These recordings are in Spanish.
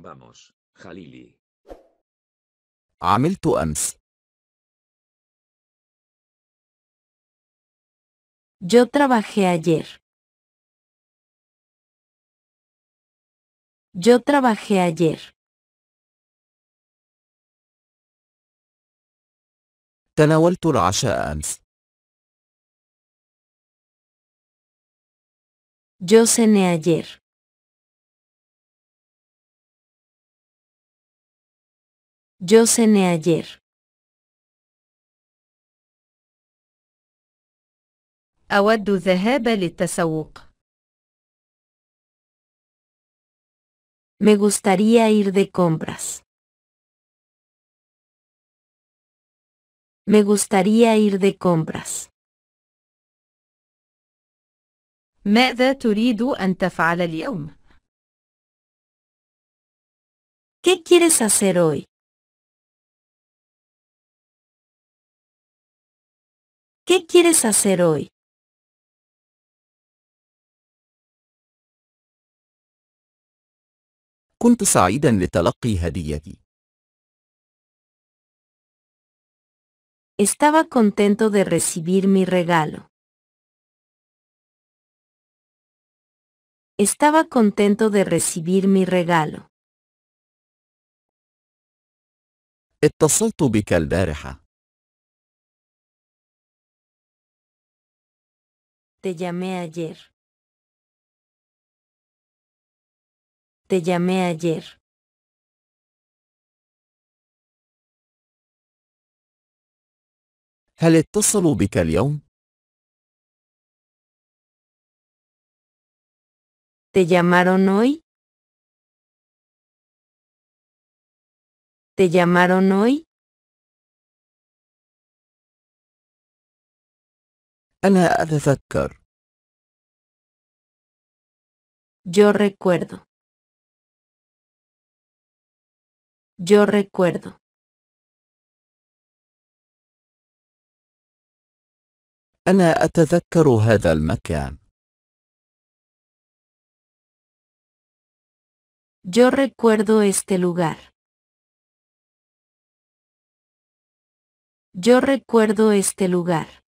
Vamos, Jalili. عملت أمس. Yo trabajé ayer. Yo trabajé ayer. تناولت العشاء أمس. Yo cené ayer. Yo cené ayer. للتسوق. Me gustaría ir de compras. Me gustaría ir de compras. ماذا تريد أن تفعل ¿Qué quieres hacer hoy? ¿Qué quieres hacer hoy? Estaba contento de recibir mi regalo. Estaba contento de recibir mi regalo. اتصلت بك Te llamé ayer. Te llamé ayer. هل اتصلوا بك ¿Te llamaron hoy? ¿Te llamaron hoy? Ana أتذكر. Yo recuerdo. Yo recuerdo. Ana أتذكر هذا Yo recuerdo este lugar. Yo recuerdo este lugar.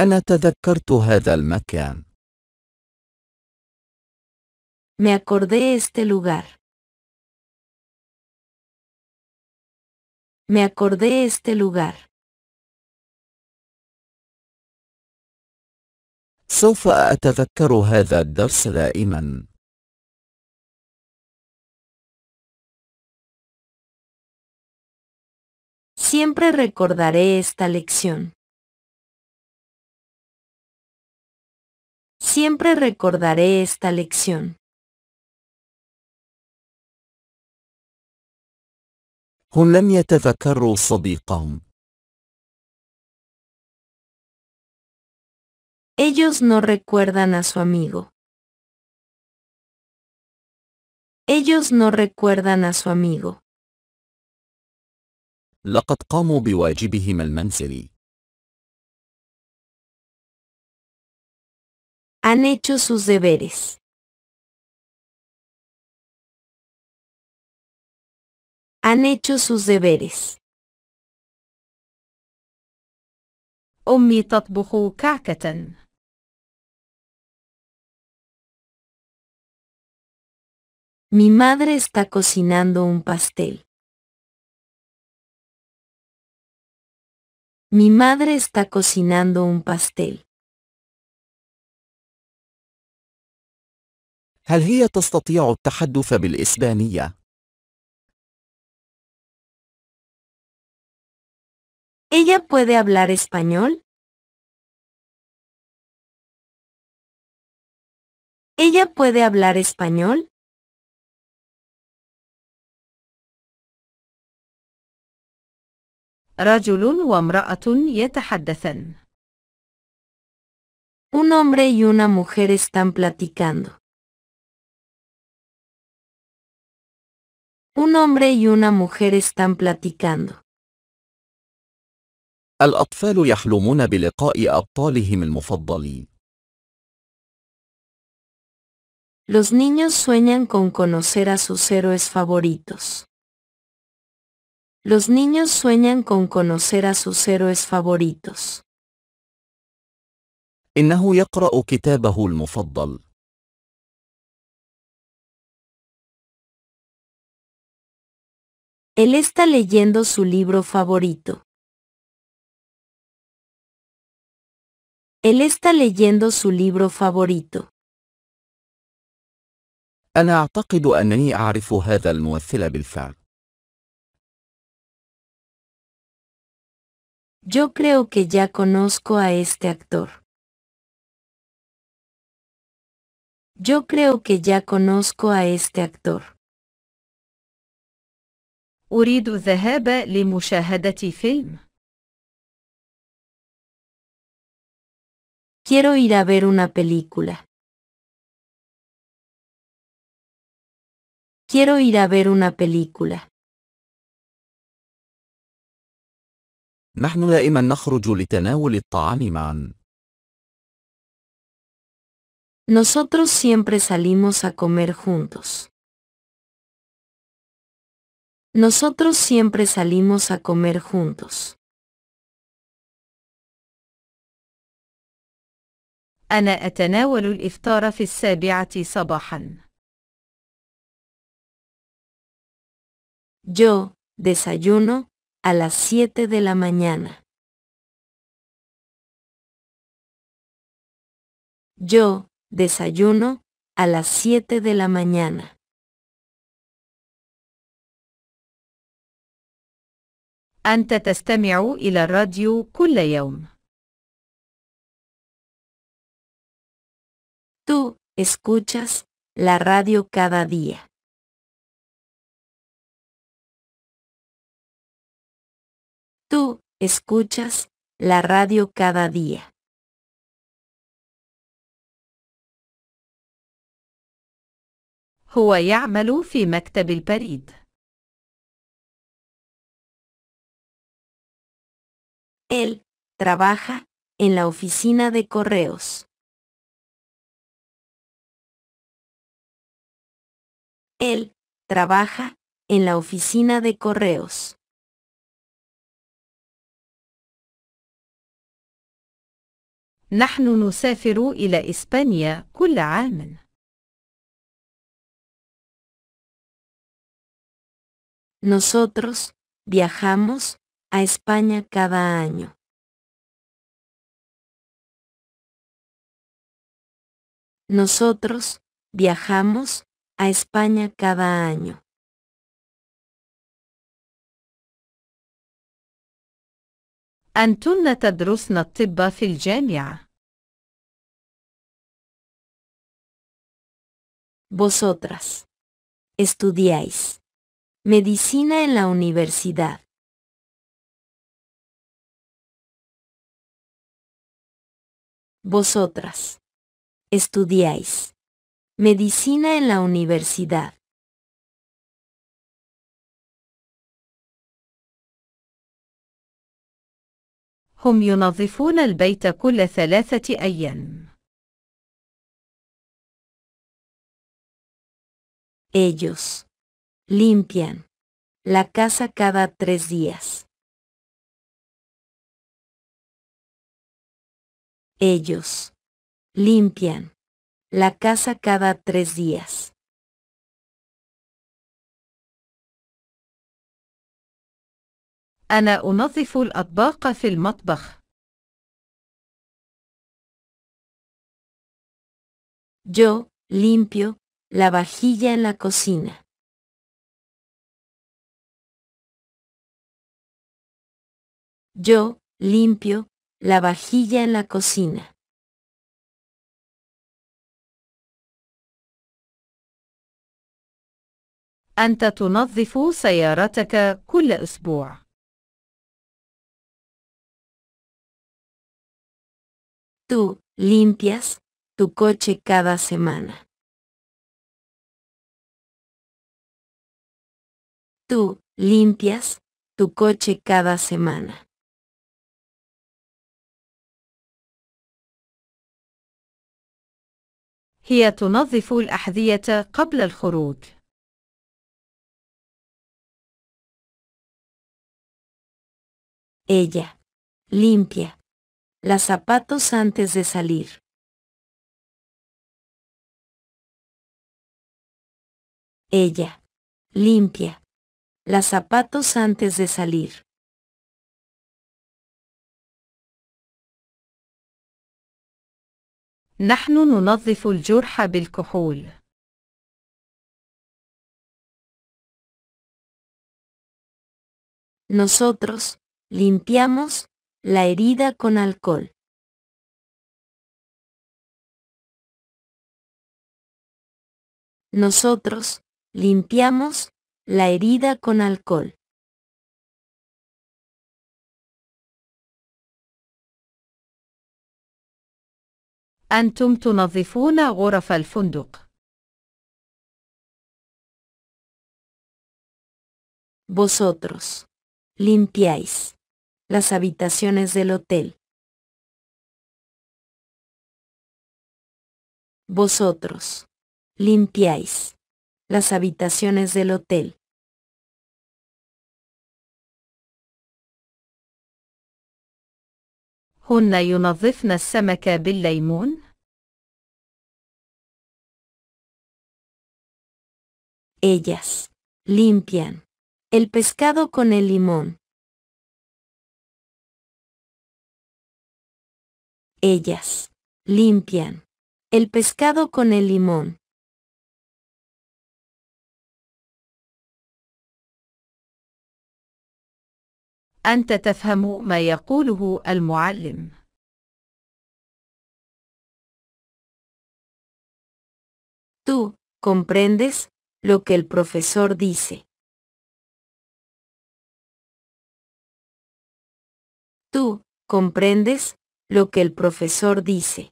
أنا تذكرت هذا المكان. Me acordé este lugar. Me acordé este lugar. سوف أتذكر هذا الدرس دائما. Siempre recordaré esta lección. Siempre recordaré esta lección. يتذكروا Ellos no recuerdan a su amigo. Ellos no recuerdan a su amigo. Han hecho sus deberes. Han hecho sus deberes. Mi madre está cocinando un pastel. Mi madre está cocinando un pastel. هل هي تستطيع التحدث بالإسبانية؟ ¿Ella puede hablar español? ¿Ella puede hablar español? رجل وامرأة يتحدثان. Un hombre y una mujer están platicando. Un hombre y una mujer están platicando. Los niños sueñan con conocer a sus héroes favoritos. Los niños sueñan con conocer a sus héroes favoritos. Él está leyendo su libro favorito. Él está leyendo su libro favorito. Yo creo que ya conozco a este actor. Yo creo que ya conozco a este actor. أريد الذهاب لمشاهدة فيلم. Quiero ir a ver una película. Quiero ir a ver una película. نحن دائما نخرج لتناول الطعام معا. Nosotros siempre salimos a comer juntos. Nosotros siempre salimos a comer juntos. Yo desayuno a las 7 de la mañana. Yo desayuno a las 7 de la mañana. أنت تستمع إلى الراديو كل يوم. Tú escuchas la radio cada día. Tú escuchas la radio cada día. هو يعمل في مكتب البريد. Él trabaja en la oficina de correos. Él trabaja en la oficina de correos. نحن نسافر إلى كل عام. Nosotros viajamos a España cada año. Nosotros viajamos a España cada año. أنتن تدرسن الطب في Vosotras estudiáis medicina en la universidad. Vosotras. Estudiáis. Medicina en la universidad. Ellos limpian la casa cada tres días. Ellos limpian la casa cada tres días. Yo limpio la vajilla en la cocina. Yo limpio la vajilla en la cocina. Tú limpias tu coche cada semana. Tú limpias tu coche cada semana. Ella limpia las zapatos antes de salir. Ella limpia las zapatos antes de salir. Nosotros limpiamos la herida con alcohol. Nosotros limpiamos la herida con alcohol. أنتم تنظفون غرف الفندق. Vosotros limpiáis las habitaciones del hotel. Vosotros limpiáis las habitaciones del hotel. Ellas limpian el pescado con el limón. Ellas limpian el pescado con el limón. أنت تفهم ما يقوله Tú comprendes lo que el profesor dice. Tú, ¿comprendes lo que el profesor dice?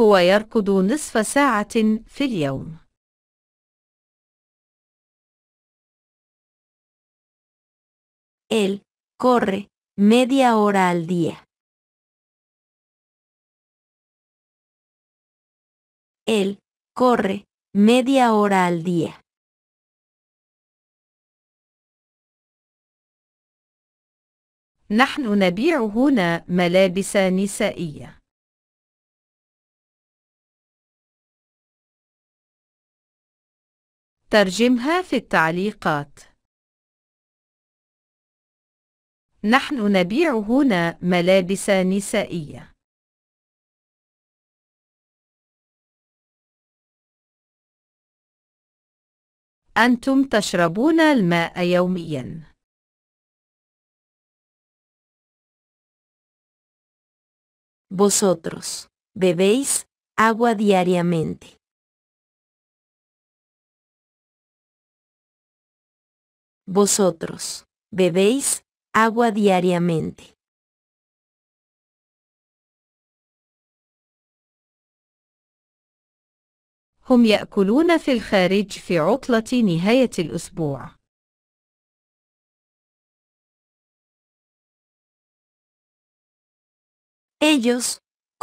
هو يركض نصف ساعة Él corre media hora al día. Él corre media hora al día. نحن نبيع هنا ملابس نسائية. ترجمها في التعليقات. نحن نبيع هنا ملابس نسائية. أنتم تشربون الماء يوميا. Vosotros bebéis agua diariamente. Vosotros bebéis agua diariamente. هم يأكلون في الخارج في عطلة نهاية الأسبوع. Ellos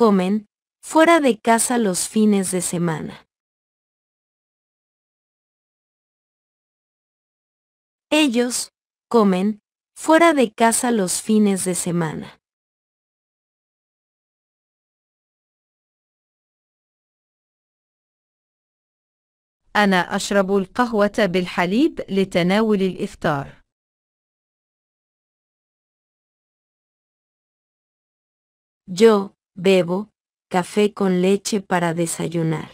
comen fuera de casa los fines de semana. Ellos comen fuera de casa los fines de semana. أنا أشرب القهوة بالحليب لتناول الإفطار. Yo bebo café con leche para desayunar.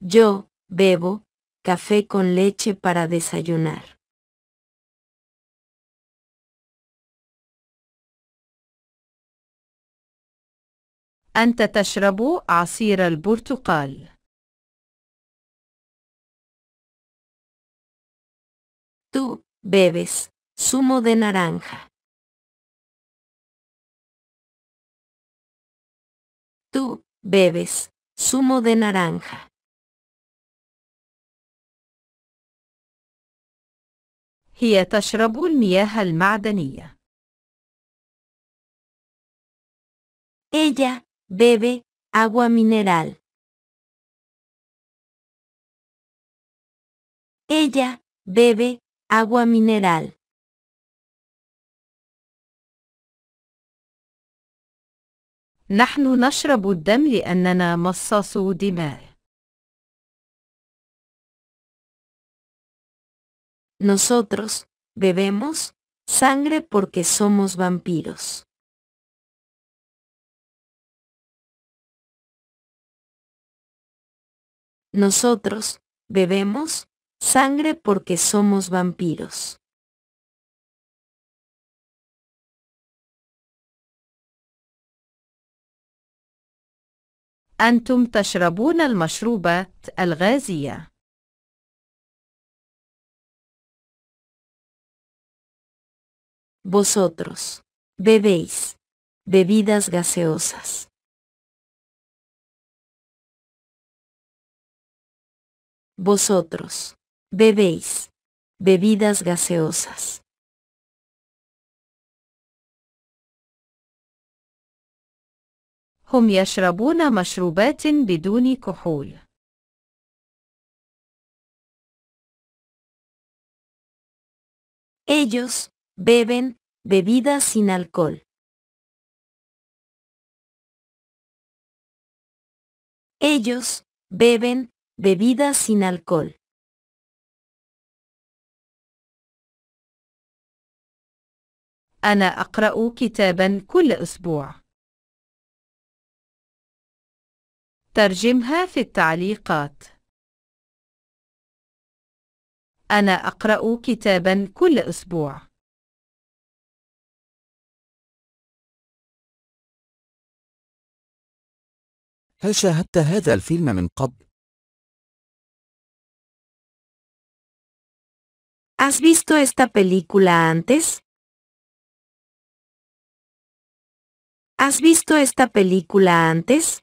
Yo bebo café con leche para desayunar. أنت تشرب عصير البرتقال. Tú bebes zumo de naranja. Tú bebes zumo de naranja. هي تشرب المياه المعدنية. Ella Bebe, agua mineral. Ella, bebe, agua mineral. Nosotros bebemos sangre porque somos vampiros. Nosotros, bebemos, sangre porque somos vampiros. al Mashrubat al gazia Vosotros bebéis bebidas gaseosas. Vosotros bebéis bebidas gaseosas. هم Ellos beben bebidas sin alcohol. Ellos beben Bebida sin alcohol. أنا أقرأ كتابا كل أسبوع. ترجمها في التعليقات. أنا أقرأ كتابا كل أسبوع. هل شاهدت هذا الفيلم من قبل؟ ¿Has visto esta película antes? ¿Has visto esta película antes?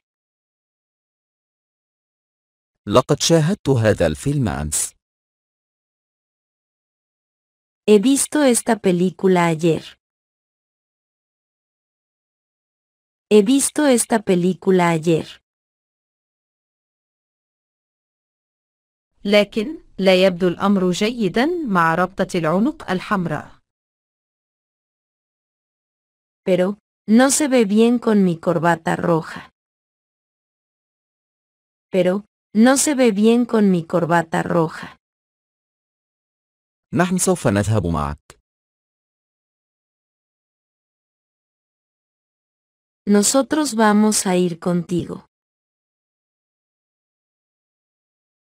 لقد شاهدت هذا الفيلم أمس. He visto esta película ayer. He visto esta película ayer. لكن لا يبدو الأمر جيدا مع ربطة العنق الحمراء. Pero, no se ve bien con mi corbata roja. Pero, no se ve bien con mi corbata roja. نحن سوف نذهب معك. Nosotros vamos a ir contigo.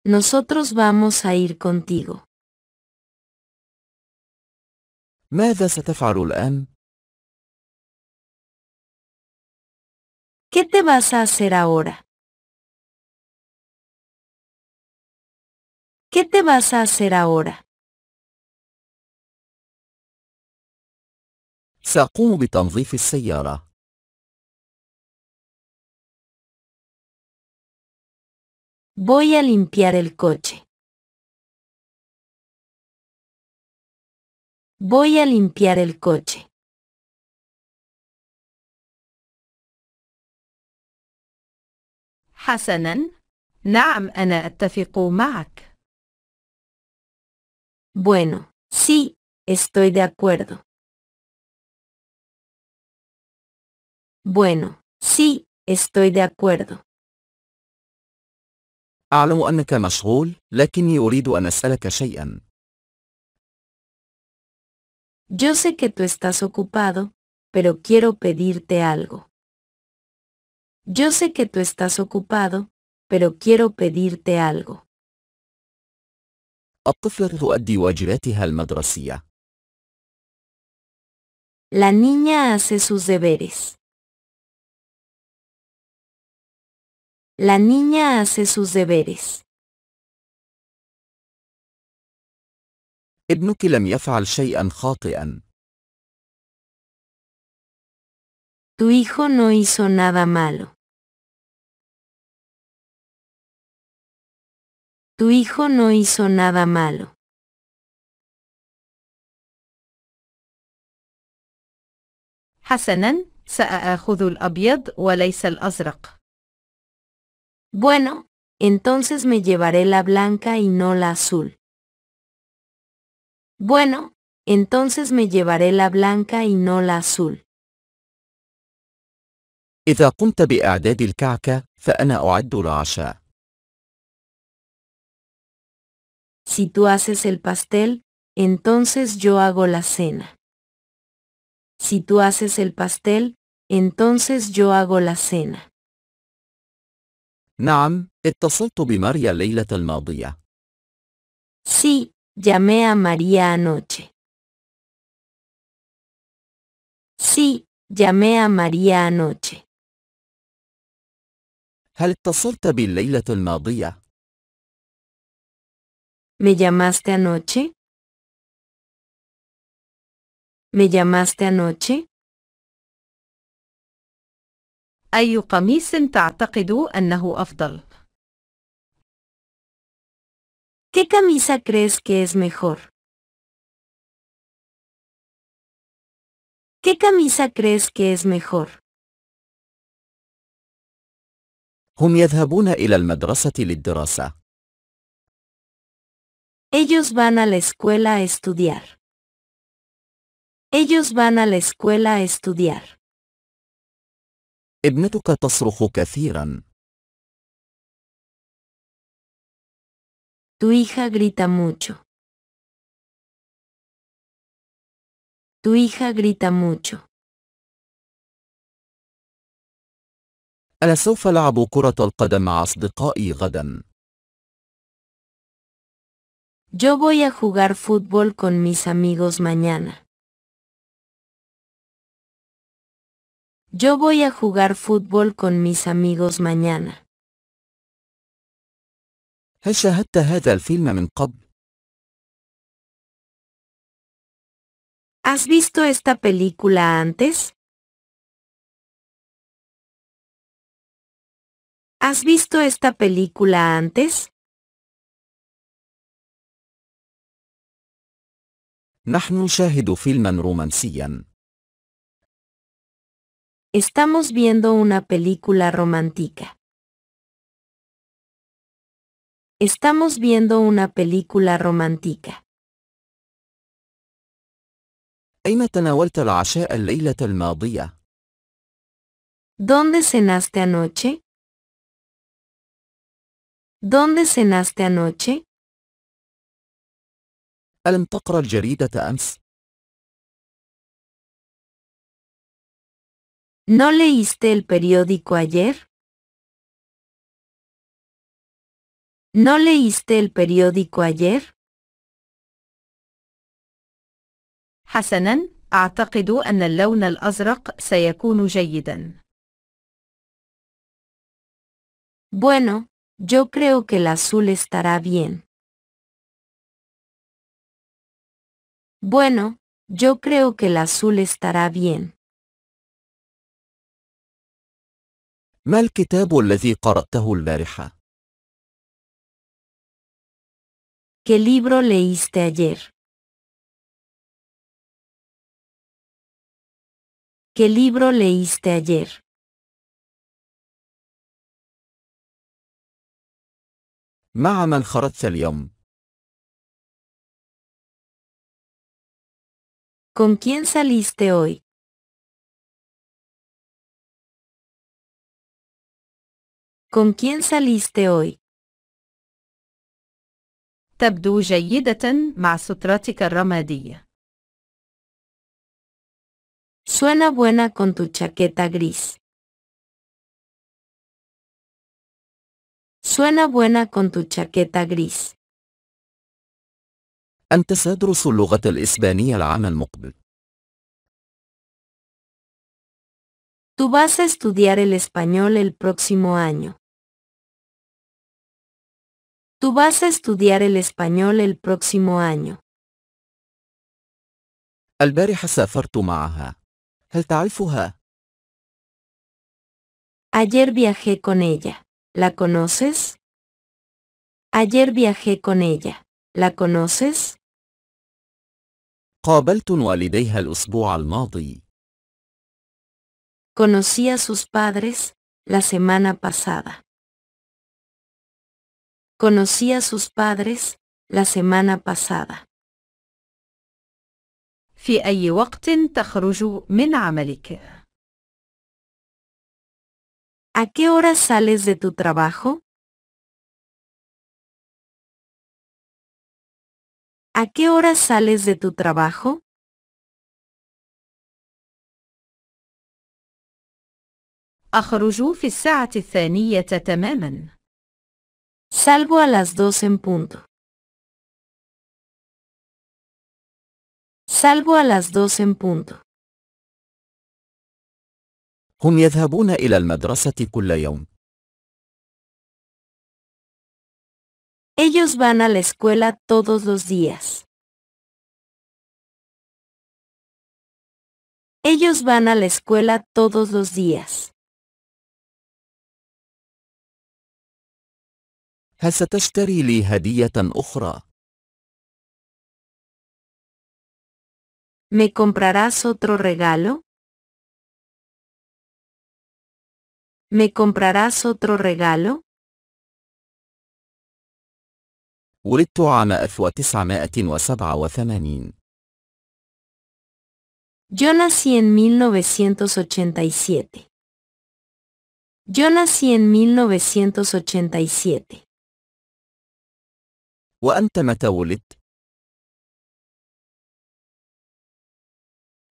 Nosotros vamos a ir contigo. ¿Qué te vas a hacer ahora? ¿Qué te vas a hacer ahora? سأقوم بتنظيف Voy a limpiar el coche. Voy a limpiar el coche. حسنا نعم Bueno, sí, estoy de acuerdo. Bueno, sí, estoy de acuerdo. أعلم أنك مشغول، لكني أريد أن أسألك شيئا. Yo sé que tú estás ocupado, pero quiero pedirte algo. Yo sé que tú estás ocupado, pero quiero pedirte algo. الطفلة تؤدي واجباتها المدرسية. La niña hace sus deberes. La niña hace sus deberes. Tu hijo no hizo nada malo. Tu hijo no hizo nada malo. حسنا، saa'ahudul الأبيض وليس azraq bueno, entonces me llevaré la blanca y no la azul. Bueno, entonces me llevaré la blanca y no la azul. Si tú haces el pastel, entonces yo hago la cena. Si tú haces el pastel, entonces yo hago la cena. نعم، اتصلت بماريا الليلة الماضية. Sí, llamé a María anoche. Sí, llamé a María anoche. هل اتصلت بالليلة الماضية؟ ¿Me llamaste anoche? ¿Me llamaste anoche? أي قميص تعتقد أنه أفضل؟ ¿Qué camisa crees que es mejor? ¿Qué camisa crees que es mejor? هم يذهبون إلى المدرسة للدراسة. Ellos van a la escuela a estudiar. Ellos van a la escuela a estudiar. ابنتك تصرخ كثيرا. Tu hija grita mucho. Tu hija grita mucho. أنا سوف ألعب كرة القدم مع أصدقائي غدا. Yo voy a jugar fútbol con mis amigos mañana. Yo voy a jugar fútbol con mis amigos mañana. ¿Has visto esta película antes? ¿Has visto esta película antes? نحن Estamos viendo una película romántica. Estamos viendo una película romántica. ¿Dónde se العشاء الليلة ¿Dónde cenaste anoche? ¿Dónde cenaste anoche? ألم تقرأ الجريدة أمس؟ ¿No leíste el periódico ayer? ¿No leíste el periódico ayer? حسنا، أعتقد أن اللون الأزرق سيكون جيدا. Bueno, yo creo que el azul estará bien. Bueno, yo creo que el azul estará bien. ما الكتاب الذي قرأته البارحة؟ ¿Qué libro leíste ayer? ¿Qué libro leíste ayer? مع من خرجت اليوم؟ ¿Con quién saliste hoy? ¿Con quién saliste hoy? تبدو جيدة مع سترتك الرمادية. Suena buena con tu chaqueta gris. Suena buena con tu chaqueta gris. أنت ستدرس اللغة الإسبانية العام Tú vas a estudiar el español el próximo año. Tú vas a estudiar el español el próximo año. Ayer viajé con ella. ¿La conoces? Ayer viajé con ella. ¿La conoces? Conocí a sus padres la semana pasada. Conocí a sus padres la semana pasada. ¿A qué hora sales de tu trabajo? ¿A qué hora sales de tu trabajo? Salvo a las dos en punto. Salvo a las dos en punto. المدرسة كل Ellos van a la escuela todos los días. Ellos van a la escuela todos los días. هل ستشتري لي هدية أخرى؟ ¿Me comprarás otro regalo? ¿Me comprarás otro regalo? ولدت عام 1987 Yo nací en 1987. Yo nací en 1987.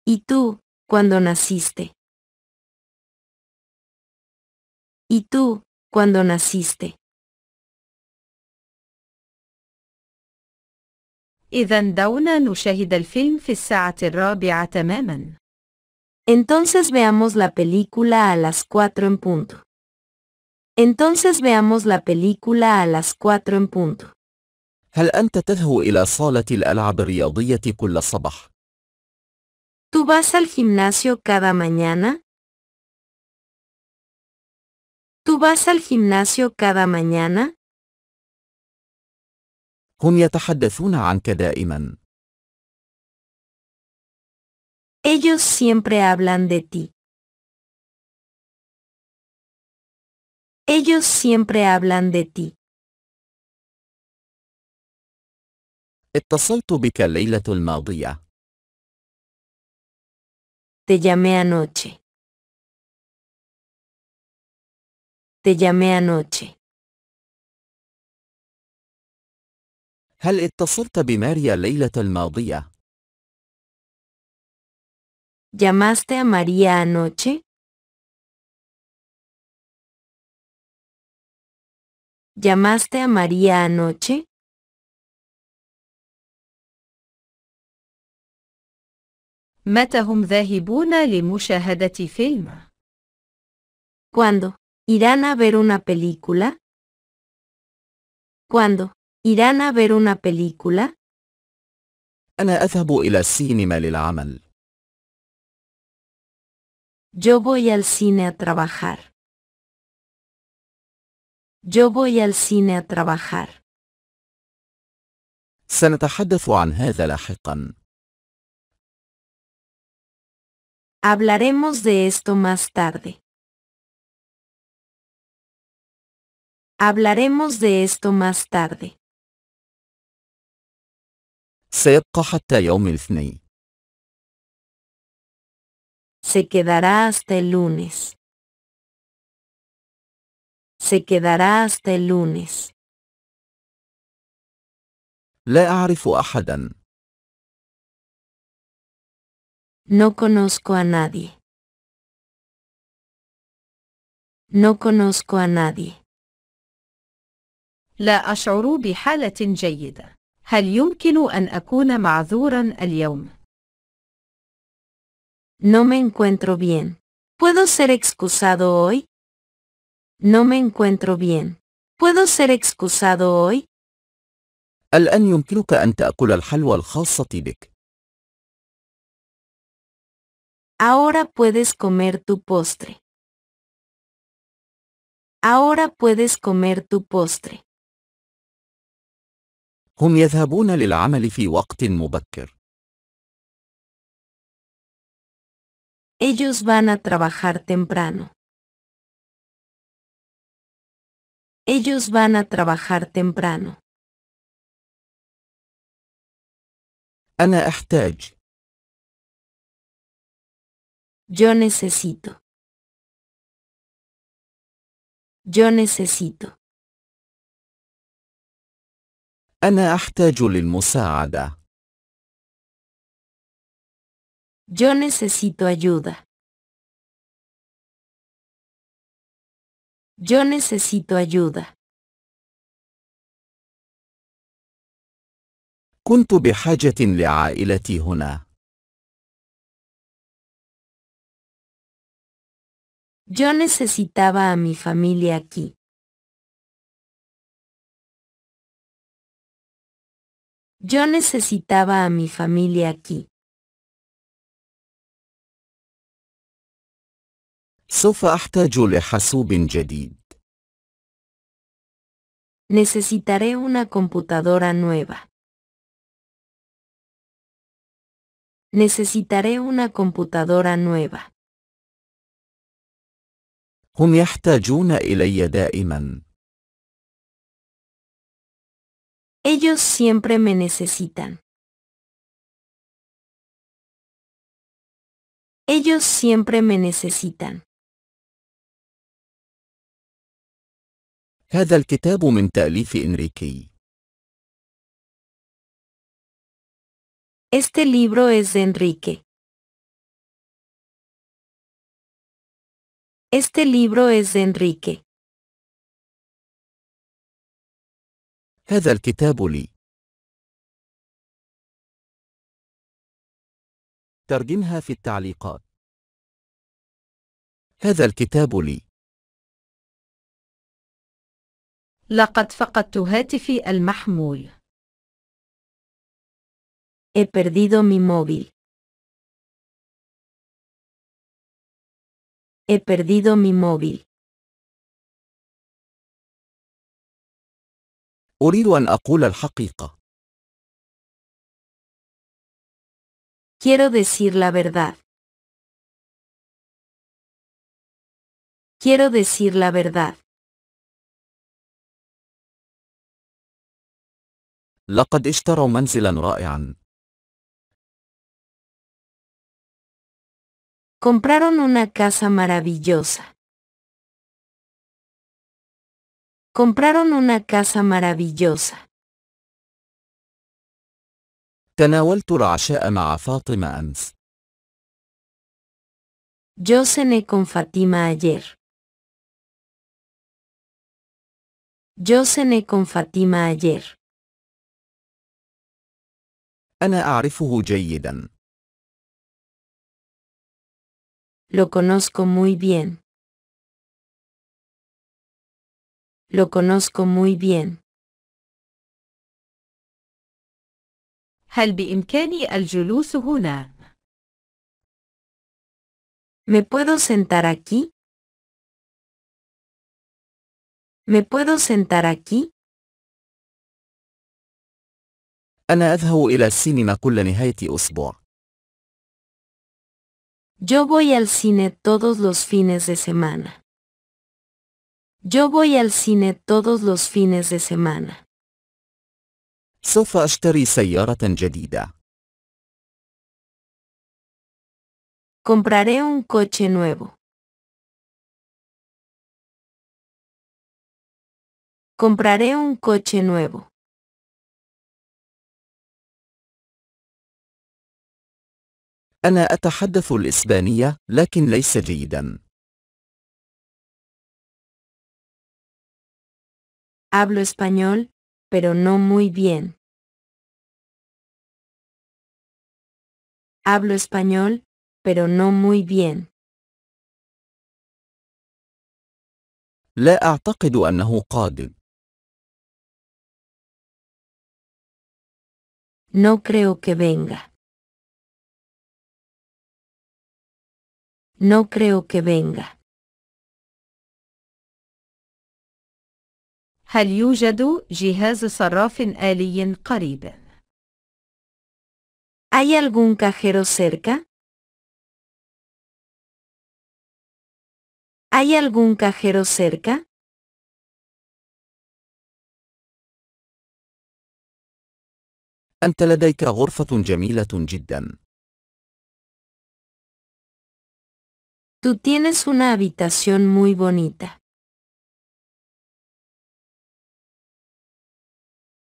¿Y tú, cuando naciste? ¿Y tú, cuando naciste? Entonces veamos la película a las cuatro en punto. Entonces veamos la película a las cuatro en punto. هل أنت تذهب إلى صالة الألعاب الرياضية كل صباح؟ ¿Tú vas al gimnasio cada mañana? ¿Tú vas al gimnasio cada mañana? هم يتحدثون عنك دائما. Ellos siempre hablan de ti. Ellos siempre hablan de ti. اتصلت بك الليلة الماضية. Te llamé anoche. Te llamé anoche. هل اتصلت بماريا الليلة الماضية؟ ¿Llamaste a María anoche? ¿Llamaste a María anoche? متى هم ذاهبون لمشاهدة فيلم؟ ¿Cuándo? ¿Irán a ver una película? ¿Cuándo? ¿Irán a ver una película? أنا أذهب إلى السينما للعمل. Yo voy al cine a trabajar. Yo voy al cine a trabajar. سنتحدث عن هذا لاحقاً. Hablaremos de esto más tarde. Hablaremos de esto más tarde. Se quedará hasta el lunes. Se quedará hasta el lunes. No أعرف أحداً. No conozco a nadie. No conozco a nadie. لا أشعر بحالة جيدة. هل يمكن أن أكون معذورا اليوم؟ No me encuentro bien. ¿Puedo ser excusado hoy? No me encuentro bien. ¿Puedo ser excusado hoy? الآن يمكنك أن تأكل الحلوى الخاصة بك. Ahora puedes comer tu postre. Ahora puedes comer tu postre. Ellos van a trabajar temprano. Ellos van a trabajar temprano. Yo necesito. Yo necesito. أنا أحتاج للمساعدة. Yo necesito ayuda. Yo necesito ayuda. كنت بحاجة لعائلتي هنا. Yo necesitaba a mi familia aquí. Yo necesitaba a mi familia aquí. سوف أحتاج لحاسوب جديد. Necesitaré una computadora nueva. Necesitaré una computadora nueva. هم يحتاجون إلي دائما. Ellos siempre me necesitan. Ellos siempre me necesitan. هذا الكتاب من تأليف إنريكي. Este libro es de Enrique. Este libro es de Enrique. هذا الكتاب لي. ترجمها في التعليقات. هذا الكتاب لي. لقد فقدت هاتفي المحمول. He perdido mi móvil. He perdido mi móvil. Quiero decir la verdad. Quiero decir la verdad. لقد اشتروا منزلا رائعا. Compraron una casa maravillosa. Compraron una casa maravillosa. تناولت العشاء مع فاطمة Yo cené con Fatima ayer. Yo cené con Fatima ayer. أنا أعرفه جيداً. Lo conozco muy bien. Lo conozco muy bien. هل بإمكاني الجلوس هنا؟ ¿Me puedo sentar aquí? ¿Me puedo sentar aquí? أنا أذهب إلى السينما كل نهاية أسبوع. Yo voy al cine todos los fines de semana. Yo voy al cine todos los fines de semana. سوف y سيارة Compraré un coche nuevo. Compraré un coche nuevo. أنا أتحدث الإسبانية لكن ليس جيدا. Hablo español, pero no muy bien. Hablo español, pero no muy bien. لا أعتقد أنه قادم. No creo que venga. No creo que venga. هل يوجد جهاز صراف آلي قريب؟ هل algún cajero cerca? هل algún cajero cerca? أنت لديك غرفة جميلة جدا. Tú tienes una habitación muy bonita.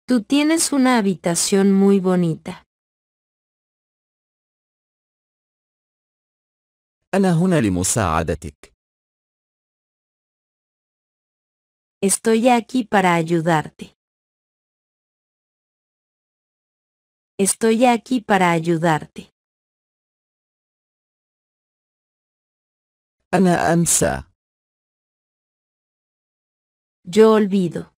Tú tienes una habitación muy bonita. هنا لمساعدتك. Estoy aquí para ayudarte. Estoy aquí para ayudarte. Ana ansa. Yo olvido.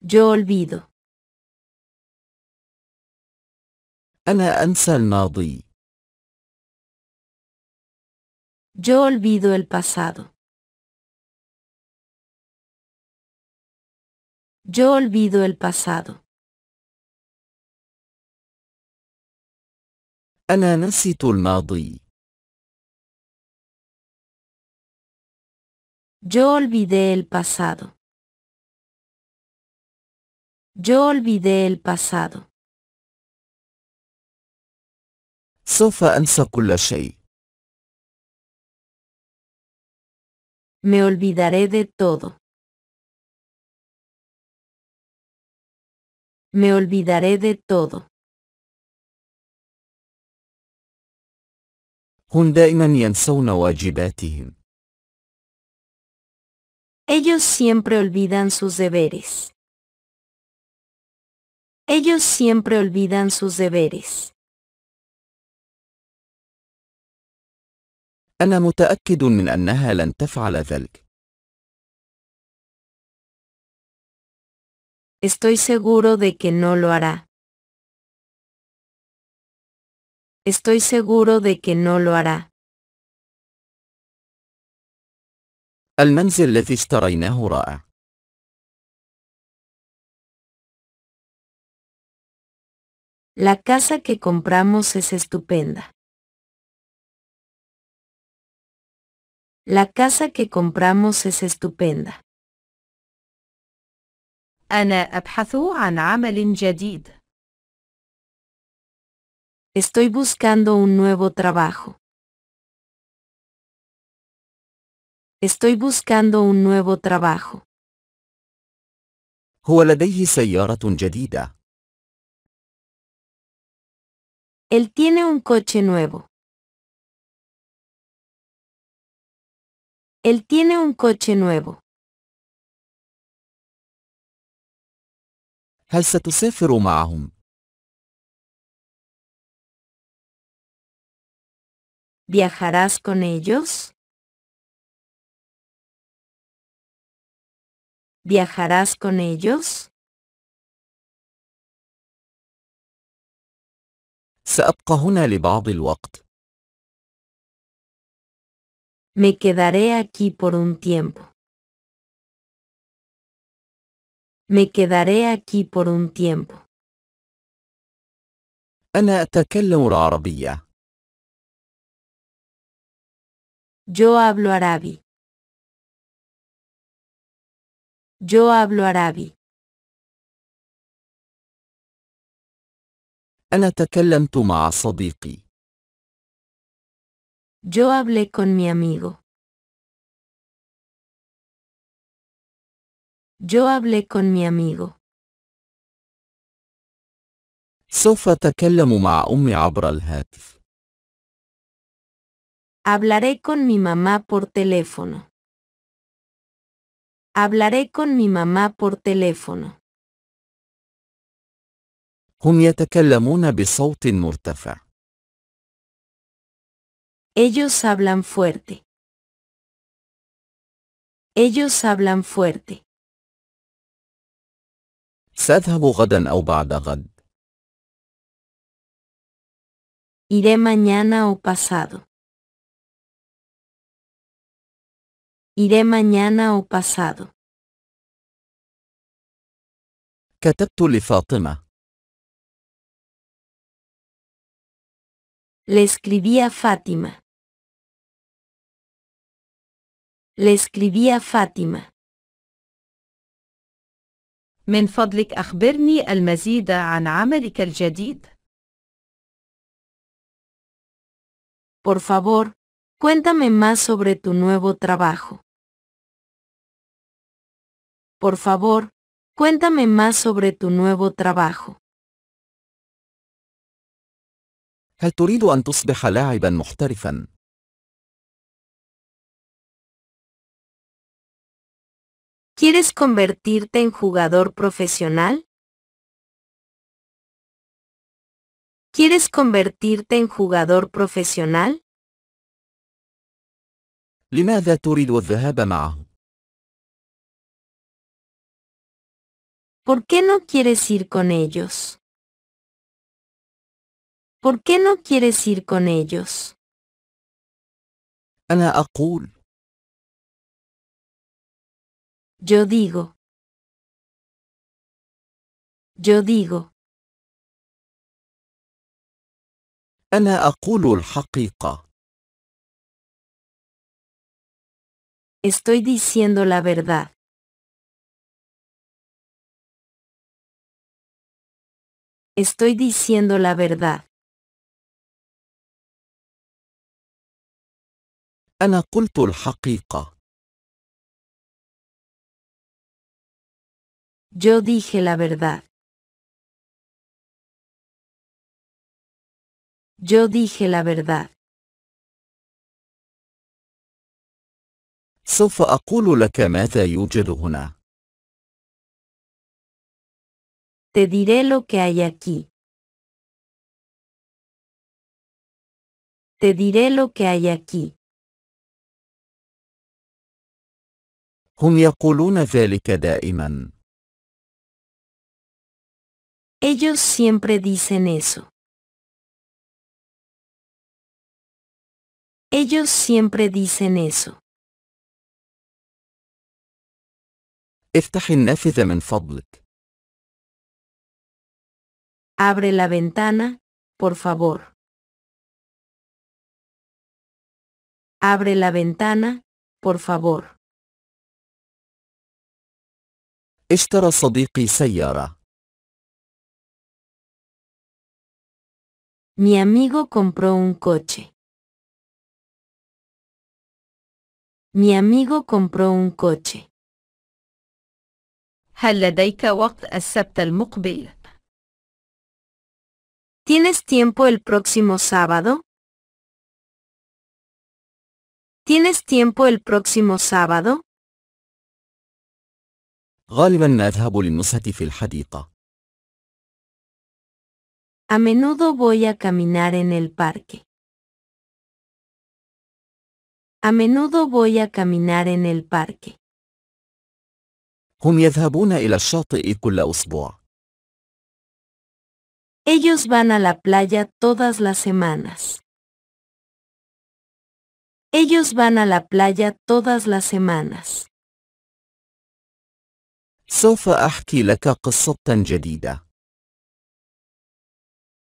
Yo olvido. أنا el الماضي. Yo olvido el pasado. Yo olvido el pasado. أنا نسيت الماضي. Yo olvidé el pasado. Yo olvidé el pasado. سوف أنسى كل Me olvidaré de todo. Me olvidaré de todo. هم دائما ينسون واجباتهم. Ellos siempre olvidan sus deberes. Ellos siempre olvidan sus deberes. أنا متأكد من أنها لن تفعل ذلك. Estoy seguro de que no lo hará. estoy seguro de que no lo hará. المنزل الذي اشتريناه رائع. La casa que compramos es estupenda. La casa que compramos es estupenda. أنا أبحث عن عمل جديد. Estoy buscando un nuevo trabajo. Estoy buscando un nuevo trabajo. هو لديه سيارة Él tiene un coche nuevo. Él tiene un coche nuevo. ¿Viajarás con ellos? ¿Viajarás con ellos? سأبقى هنا لبعض الوقت. Me quedaré aquí por un tiempo. Me quedaré aquí por un tiempo. أنا أتكلم العربية. Yo hablo árabe. Yo hablo árabe. أنا تكلمت مع صديقي. Yo hablé con mi amigo. Yo hablé con mi amigo. سوف أتكلم مع أمي al الهاتف. Hablaré con mi mamá por teléfono. Hablaré con mi mamá por teléfono. هم يتكلمون بصوت مرتفع. Ellos hablan fuerte. Ellos hablan fuerte. سأذهب غدا أو بعد غد. Iré mañana o pasado. Iré mañana o pasado. كتبت لفاطمة. Le escribí a Fátima. Le escribí a Fátima. من فضلك أخبرني المزيد عن عملك الجديد. Por favor, cuéntame más sobre tu nuevo trabajo. Por favor, cuéntame más sobre tu nuevo trabajo. ¿Quieres convertirte en jugador profesional? ¿Quieres convertirte en jugador profesional? ¿Por qué no quieres ir con ellos? ¿Por qué no quieres ir con ellos? Yo digo. Yo digo. Estoy diciendo la verdad. estoy diciendo la verdad. أنا قلت الحقيقة. Yo dije la verdad. Yo dije la verdad. سوف أقول لك ماذا يوجد هنا. Te diré lo que hay aquí. Te diré lo que hay aquí. هم يقولون Ellos siempre dicen eso. Ellos siempre dicen eso. افتح النافذة Abre la ventana, por favor. Abre la ventana, por favor. صديقي سيارة. Mi amigo compró un coche. Mi amigo compró un coche. هل لديك وقت السبت ¿Tienes tiempo el próximo sábado? ¿Tienes tiempo el próximo sábado? A menudo voy a caminar en el parque. A menudo voy a caminar en el parque. Ellos van a la playa todas las semanas. Ellos van a la playa todas las semanas. سوف أحكي لك قصة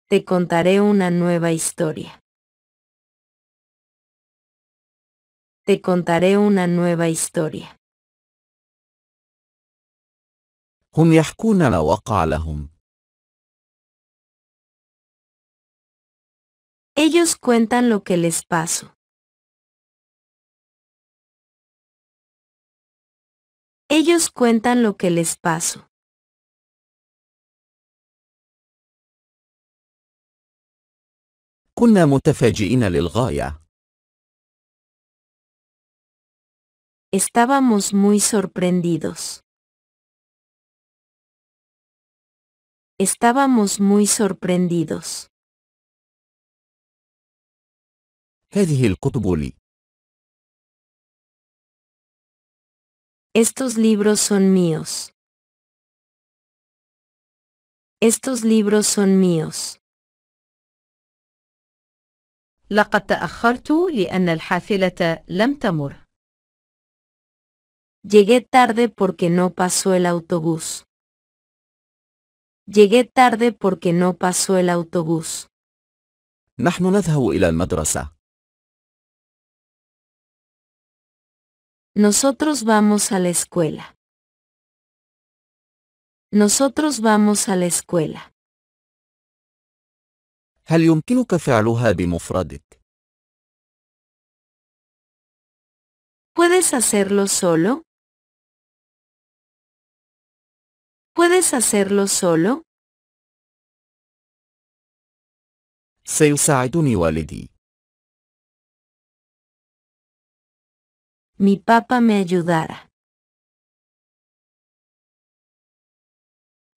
Te contaré una nueva historia. Te contaré una nueva historia. هم يحكون ما وقع Ellos cuentan lo que les paso. Ellos cuentan lo que les pasó. Estábamos muy sorprendidos. Estábamos muy sorprendidos. الكتب لي. Estos libros son míos. Estos libros son míos. Llegué tarde porque no pasó el autobús. Llegué tarde porque no pasó el autobús. a la Nosotros vamos a la escuela. Nosotros vamos a la escuela. ¿Puedes hacerlo solo? ¿Puedes hacerlo solo? mi papá me ayudara.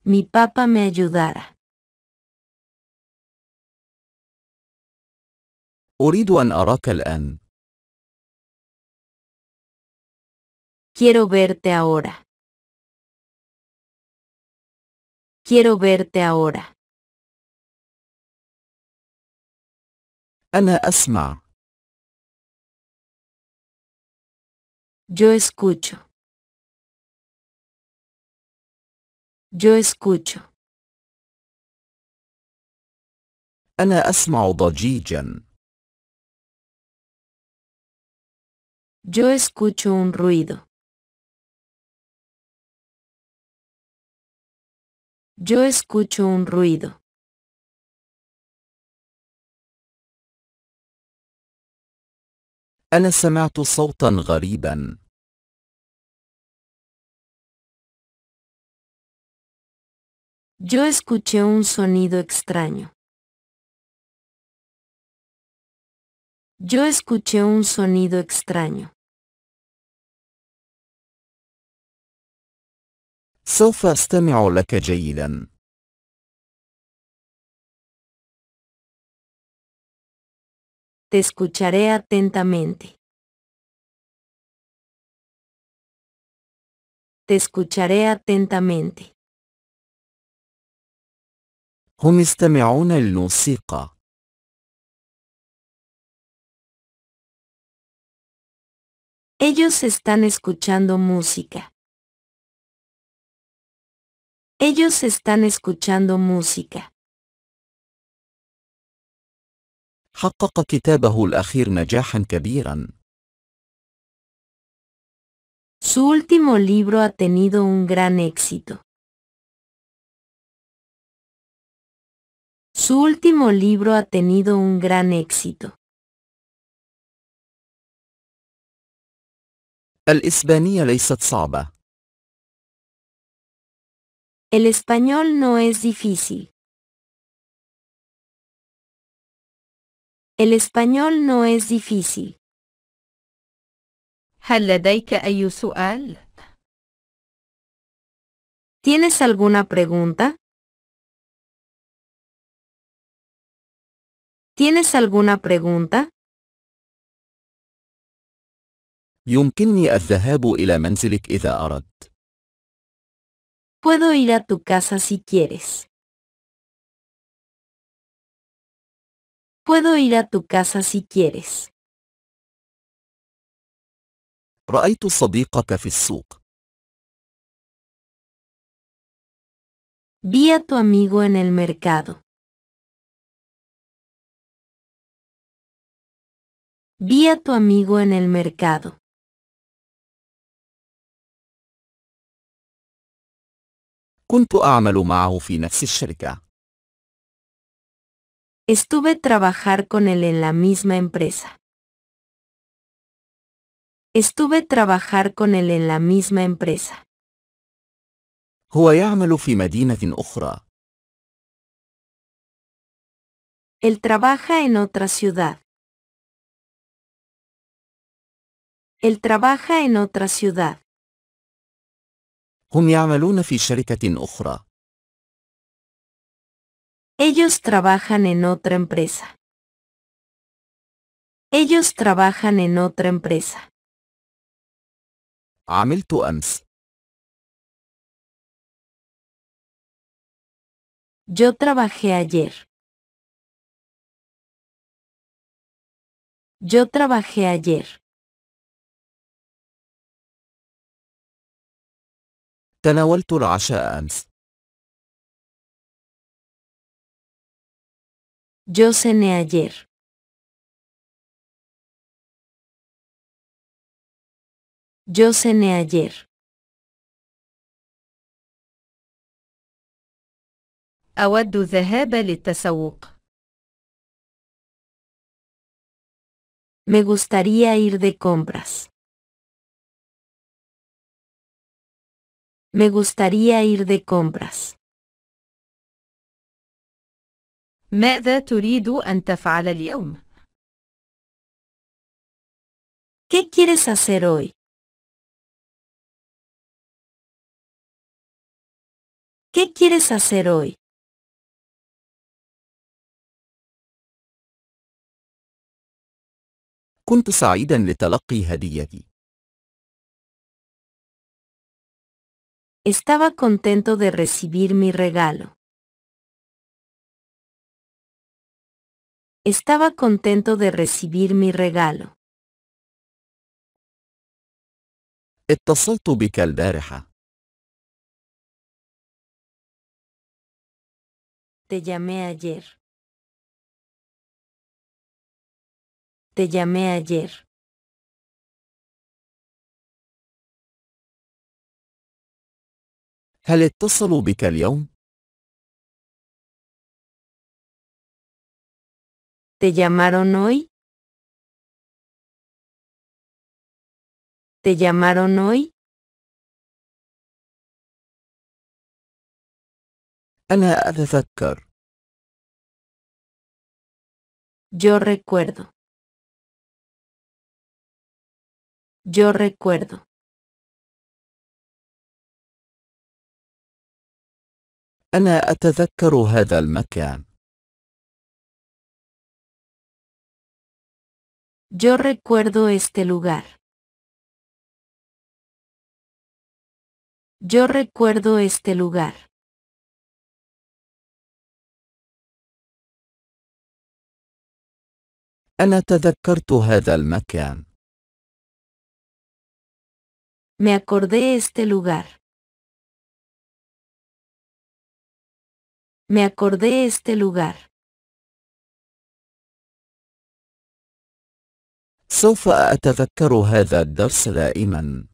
Mi papá me ayudará. Quiero verte ahora. Quiero verte ahora. Ana, أسمع. Yo escucho. Yo escucho. Yo escucho un ruido. Yo escucho un ruido. أنا سمعت صوتا غريبا Yo escuché un sonido extraño. Yo escuché un sonido extraño. سوف أستمع لك جيداً. te escucharé atentamente. Te escucharé atentamente. هم el música? Ellos están escuchando música. Ellos están escuchando música. حقق كتابه الأخير نجاحا كبيرا. Su último libro ha tenido un gran éxito. Su último libro ha tenido un gran éxito. El español no es difícil. El español no es difícil. El español no es difícil. ¿Tienes alguna pregunta? ¿Tienes alguna pregunta? Puedo ir a tu casa si quieres. Puedo ir a tu casa si quieres. رأيت Vi a tu amigo en el mercado. Vi a tu amigo en el mercado. كنت أعمل معه في نفس الشركة. Estuve trabajar con él en la misma empresa. Estuve trabajar con él en la misma empresa. Él trabaja en otra ciudad. Él trabaja en otra ciudad. Ellos trabajan en otra empresa. Ellos trabajan en otra empresa. عملت أمس. Yo trabajé ayer. Yo trabajé ayer. تناولت العشاء أمس. Yo cené ayer. Yo cené ayer. أود الذهاب للتسوق. Me gustaría ir de compras. Me gustaría ir de compras. ماذا تريد أن تفعل اليوم؟ ¿Qué quieres hacer hoy? ¿Qué quieres hacer hoy? كنت سعيدا لتلقي هديتي. Estaba contento de recibir mi regalo. Estaba contento de recibir mi regalo. Te llamé ayer. Te llamé ayer. هل ¿Te llamaron hoy? ¿Te llamaron hoy? Ana أتذكر. Yo recuerdo. Yo recuerdo. Ana أتذكر هذا المكان. Yo recuerdo este lugar. Yo recuerdo este lugar. أنا تذكرت هذا Me acordé este lugar. Me acordé este lugar. سوف أتذكر هذا الدرس دائما.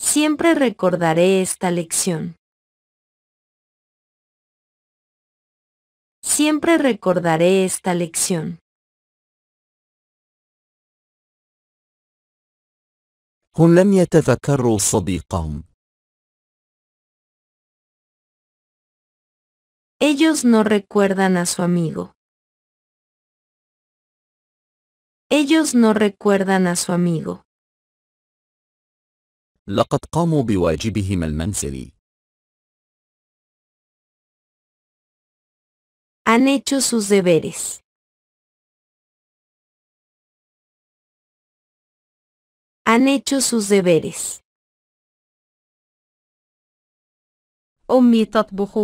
Siempre recordaré esta lección. Siempre recordaré esta lección. هم لم يتذكروا صديقهم. Ellos no recuerdan a su amigo. Ellos no recuerdan a su amigo. لقد قاموا بواجبهم المنزلي. Han hecho sus deberes. Han hecho sus deberes. أمي تطبخ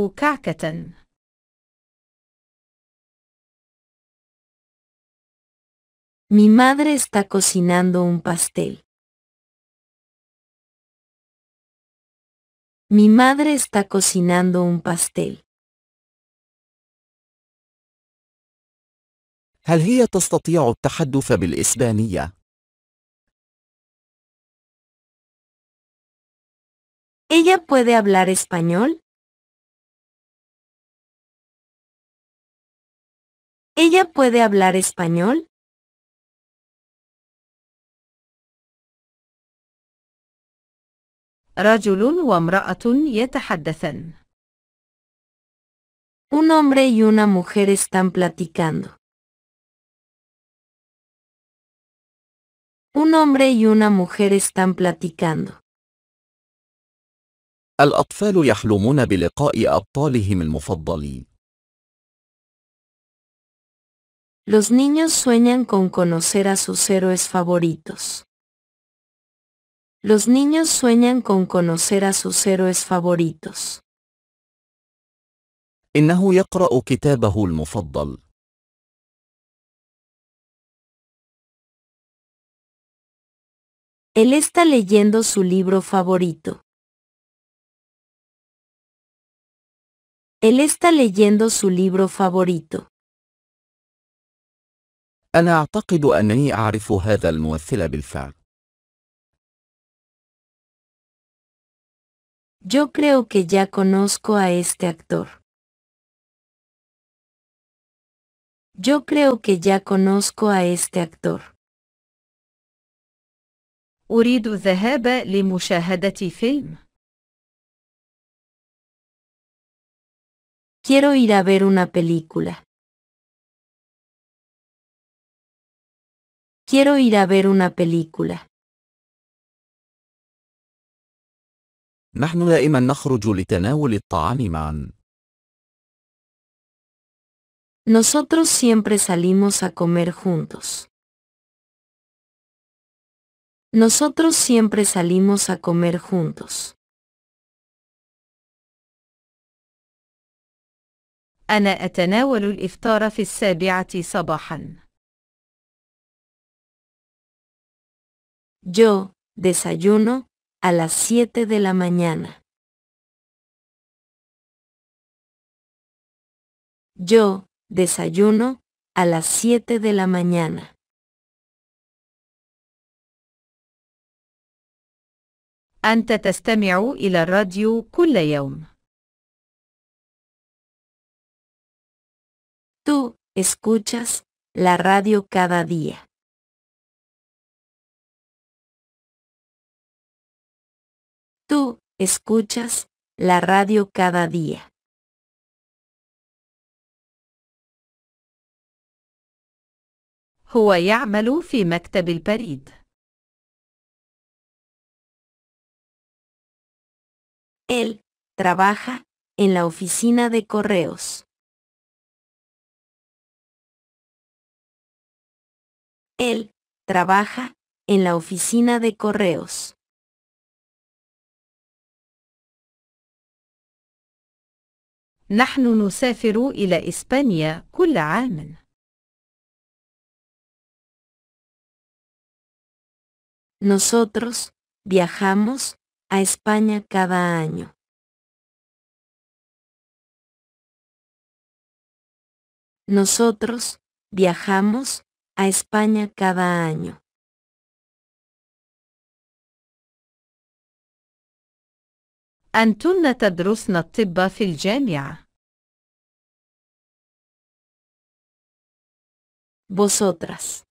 Mi madre está cocinando un pastel. Mi madre está cocinando un pastel. ¿Ella puede hablar español? ¿Ella puede hablar español? رجل وامرأة يتحدثان. Un hombre y una mujer están platicando. Un hombre y una mujer están platicando. الأطفال يحلمون بلقاء أبطالهم المفضلين. Los niños sueñan con conocer a sus héroes favoritos. Los niños sueñan con conocer a sus héroes favoritos. Él está leyendo su libro favorito. Él está leyendo su libro favorito. Yo creo que ya conozco a este actor. Yo creo que ya conozco a este actor. أريد الذهاب لمشاهدة film? Quiero ir a ver una película. Quiero ir a ver una película. نحن دائما نخرج لتناول الطعام معا. Nosotros siempre salimos a comer juntos. Nosotros siempre salimos a comer juntos. أنا أتناول الإفطار في السابعة صباحا. Yo desayuno a las 7 de la mañana. Yo, desayuno, a las 7 de la mañana. أنت تستمع إلى radio كل يوم. Tú escuchas la radio cada día. Tú escuchas la radio cada día. هو يعمل في مكتب البريد. Él trabaja en la oficina de correos. Él trabaja en la oficina de correos. Nosotros viajamos a España cada año. Nosotros viajamos a España cada año. أنتن تدرسن Vosotras.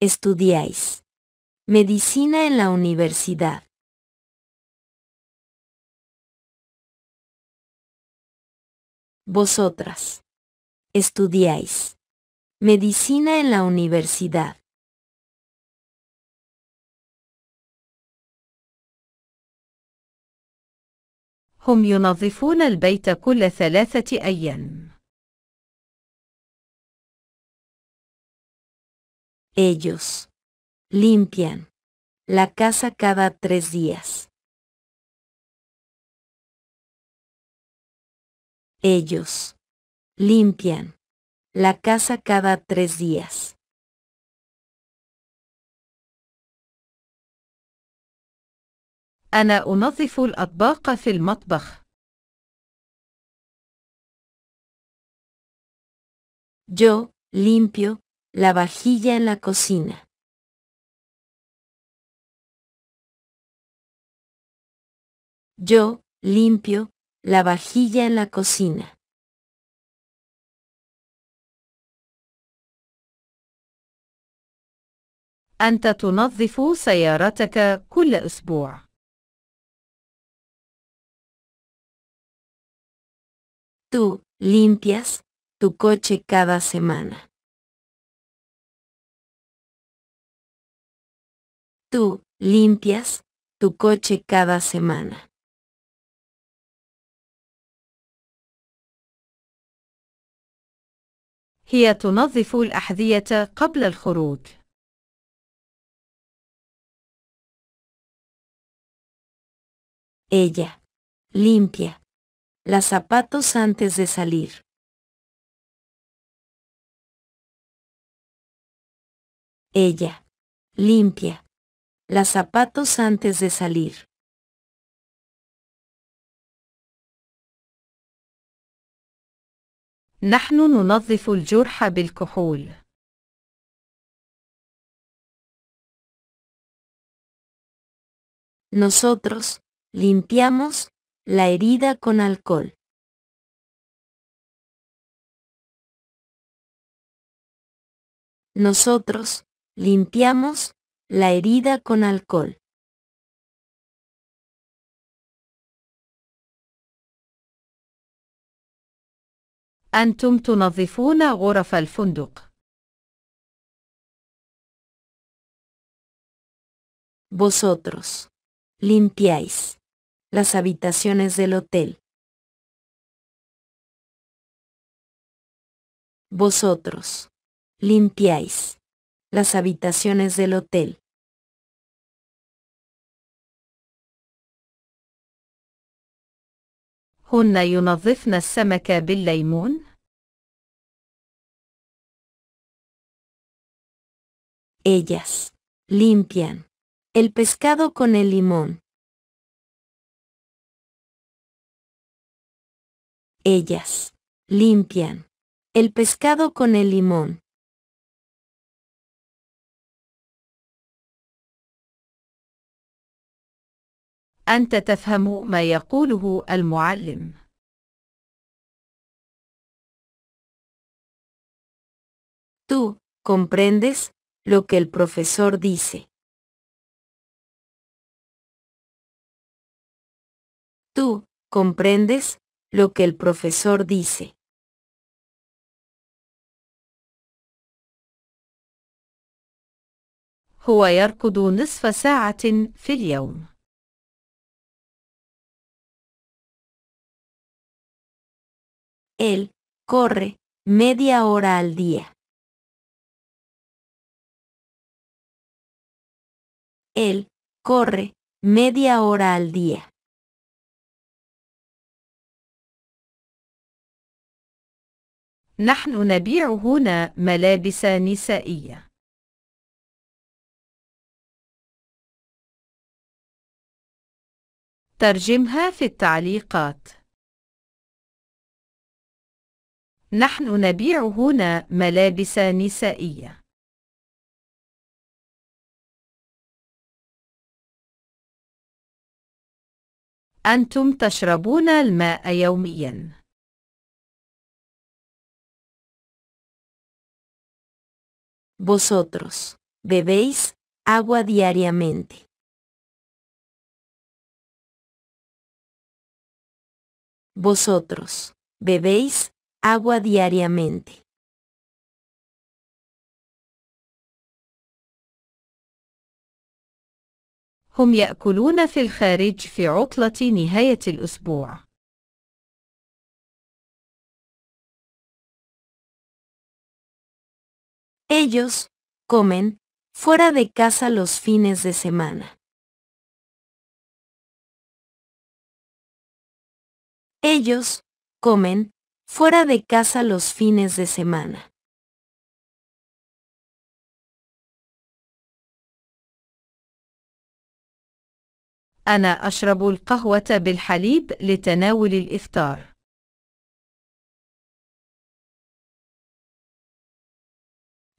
Estudiáis. Medicina en la universidad. Vosotras. Estudiáis. Medicina en la universidad. Ellos limpian la casa cada tres días. Ellos limpian la casa cada tres días. أنا أنظف الأطباق في المطبخ. Yo limpio la vajilla en la cocina. Yo limpio la vajilla en la cocina. أنت تنظف سيارتك كل أسبوع. Tú limpias tu coche cada semana. Tú limpias tu coche cada semana. Ella limpia las zapatos antes de salir. Ella. Limpia. Las zapatos antes de salir. نحن ننظف الجرح Nosotros limpiamos la herida con alcohol. Nosotros, limpiamos, la herida con alcohol. antum تنظفون غرف الفندق. Vosotros. Limpiáis las habitaciones del hotel. Vosotros limpiáis las habitaciones del hotel. bil limón? Ellas limpian el pescado con el limón. Ellas limpian el pescado con el limón. أنت تفهم ما Tú comprendes lo que el profesor dice. Tú comprendes lo que el profesor dice. هو Él corre media hora al día. Él corre media hora al día. نحن نبيع هنا ملابس نسائية. ترجمها في التعليقات. نحن نبيع هنا ملابس نسائية. أنتم تشربون الماء يومياً. Vosotros, bebéis agua diariamente. Vosotros, bebéis agua diariamente. هم يأكلون في الخارج في عطلة نهاية الأسبوع. Ellos comen fuera de casa los fines de semana. Ellos comen fuera de casa los fines de semana. أنا أشرب القهوة بالحليب لتناول الإفطار.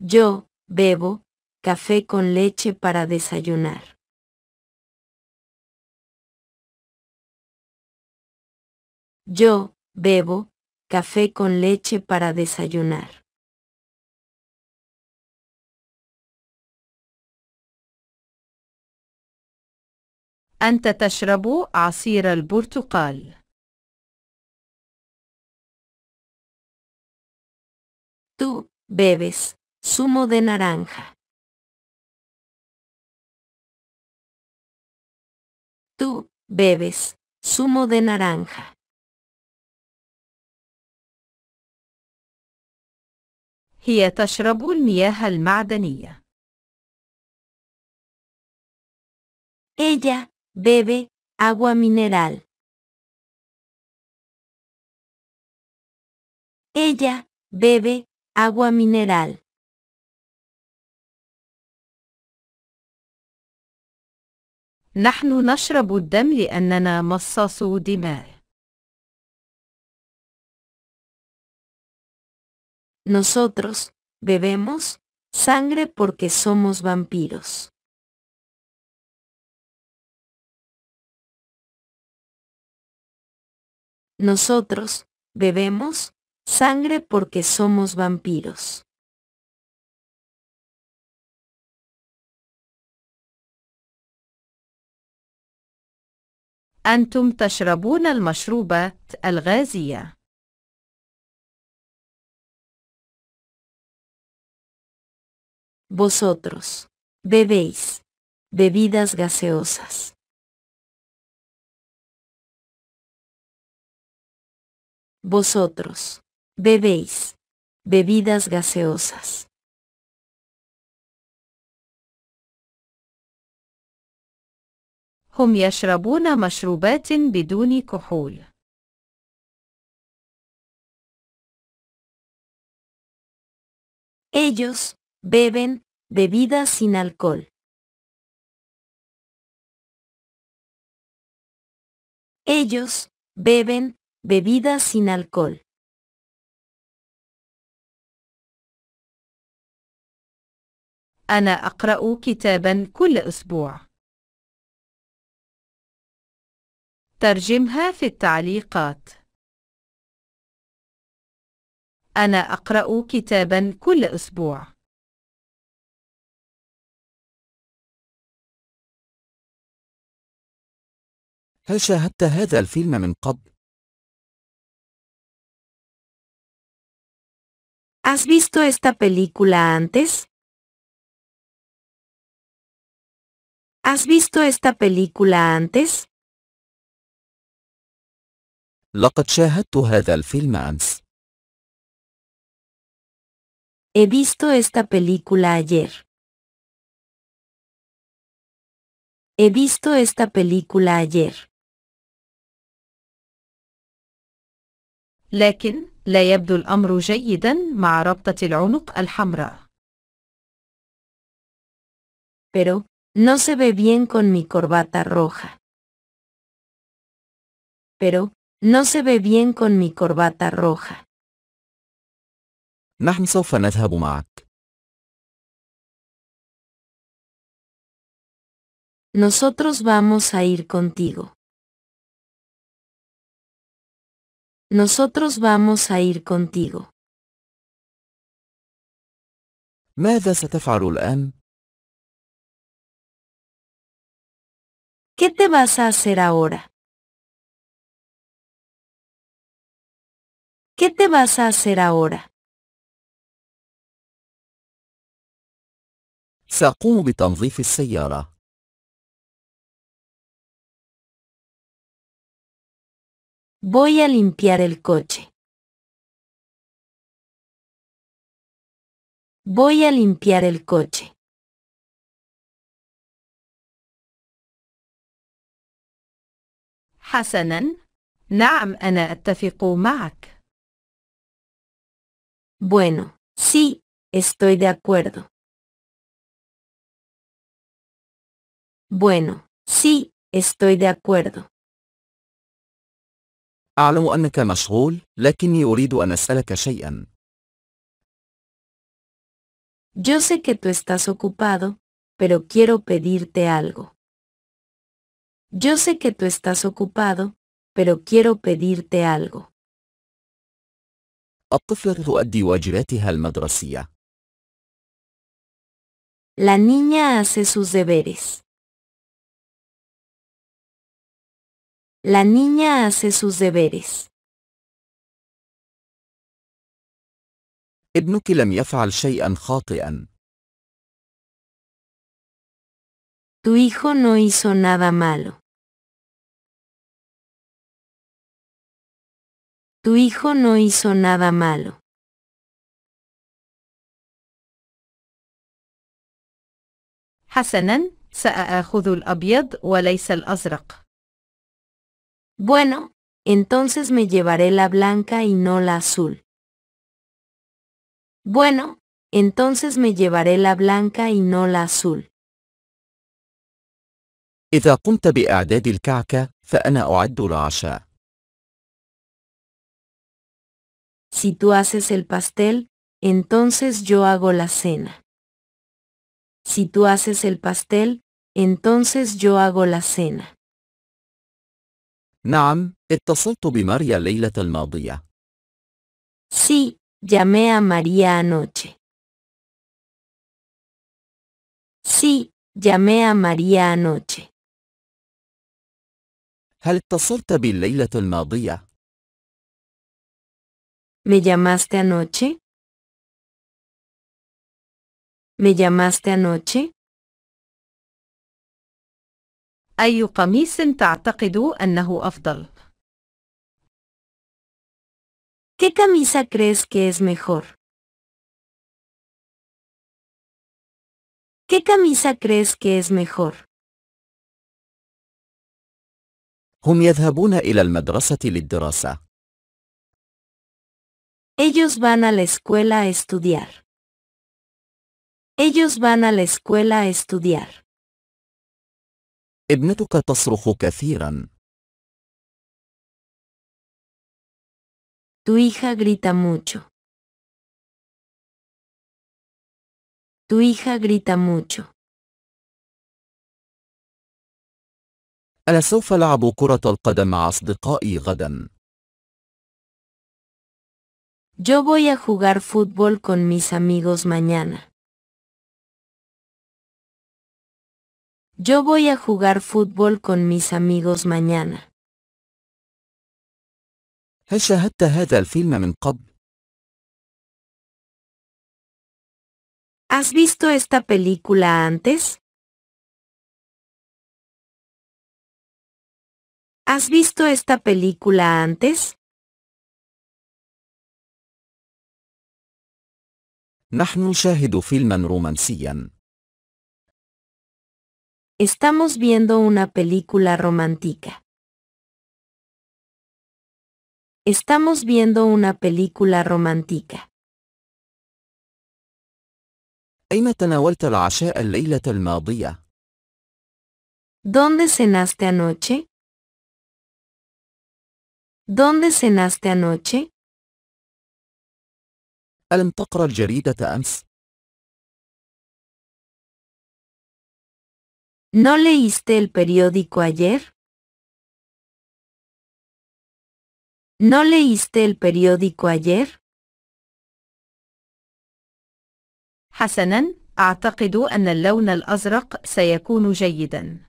Yo, bebo, café con leche para desayunar. Yo, bebo, café con leche para desayunar. أنت تشرب عصير البرتقال. Tú bebes Zumo de naranja. Tú, bebes, zumo de naranja. هي تشرب المياه المعدنية. Ella bebe agua mineral. Ella bebe agua mineral. Nosotros bebemos sangre porque somos vampiros. Nosotros bebemos sangre porque somos vampiros. أنتم تشربون المشروبات الغازية. Vosotros bebéis bebidas gaseosas. Vosotros bebéis bebidas gaseosas. هم يشربون مشروبات بدون كحول. Ellos beben bebidas sin alcohol. Ellos beben bebidas sin alcohol. أنا أقرأ كتابا كل أسبوع. ترجمها في التعليقات أنا أقرأ كتابا كل أسبوع هل شاهدت هذا الفيلم من قبل؟ ¿Has visto esta película antes? ¿Has visto esta película antes? لقد شاهدت هذا الفيلم أمس. He visto esta película ayer. He visto esta película ayer. لكن لا يبدو الأمر جيدا مع ربطة العنق الحمراء. Pero no se ve bien con mi corbata roja. Pero No se ve bien con mi corbata roja. Nosotros vamos a ir contigo. Nosotros vamos a ir contigo. ¿Qué te vas a hacer ahora? ¿Qué te vas a hacer ahora? سأقوم بتنظيف السيارة. Voy a limpiar el coche. Voy a limpiar el coche. Hasanan? نعم أنا أتفق معك. Bueno, sí, estoy de acuerdo. Bueno, sí, estoy de acuerdo. Yo sé que tú estás ocupado, pero quiero pedirte algo. Yo sé que tú estás ocupado, pero quiero pedirte algo. الطفلة تؤدي واجباتها المدرسية. La niña hace sus deberes. La niña hace sus deberes. ابنك لم يفعل شيئا خاطئا. Tu hijo no hizo nada malo. Tu hijo no hizo nada malo. حسنا سأأخذ الأبيض وليس الأزرق. Bueno, entonces me llevaré la blanca y no la azul. Bueno, entonces me llevaré la blanca y no la azul. إذا قمت بإعداد الكعكة فأنا أعد العشاء. Si tú haces el pastel, entonces yo hago la cena. Si tú haces el pastel, entonces yo hago la cena. نعم، اتصلت بماريا الليلة الماضية. Sí, llamé a María anoche. Sí, llamé a María anoche. اتصلت ¿Me llamaste anoche? ¿Me llamaste anoche؟ أي قميص تعتقد أنه أفضل؟ ¿Qué camisa crees que es mejor? ¿Qué camisa crees que es mejor? هم يذهبون ellos van a la escuela a estudiar. Ellos van a la escuela a estudiar. Tu hija grita mucho. Tu hija grita mucho. Yo voy a jugar fútbol con mis amigos mañana. Yo voy a jugar fútbol con mis amigos mañana. ¿Has visto esta película antes? ¿Has visto esta película antes? نحن نشاهد فيلما رومانسيا. Estamos viendo una película romántica. Estamos viendo una película romántica. أين تناولت العشاء الليلة الماضية؟ ¿Dónde cenaste anoche? ¿Dónde cenaste anoche? ألم تقرأ الجريدة أمس؟ ¿No leíste el periódico ayer? ¿No leíste el periódico ayer? حسنا، أعتقد أن اللون الأزرق سيكون جيدا.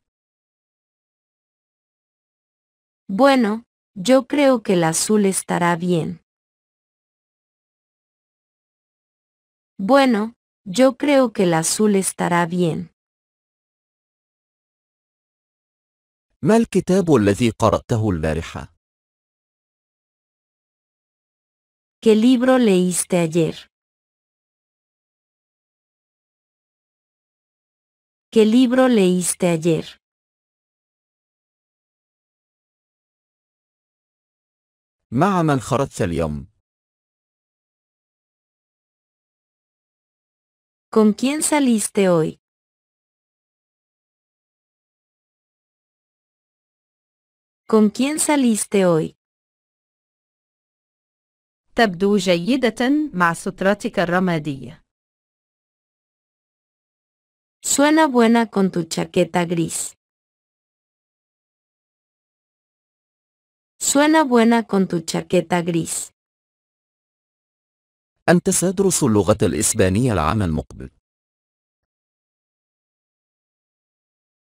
Bueno, yo creo que el azul estará bien. Bueno, yo creo que el azul estará bien. ¿Qué libro leíste ayer? ¿Qué libro leíste ayer? ¿Con quién saliste hoy? ¿Con quién saliste hoy? تبدو جيدة مع سترتك Suena buena con tu chaqueta gris. Suena buena con tu chaqueta gris. أنت سادرس اللغة الإسبانية العام المقبل.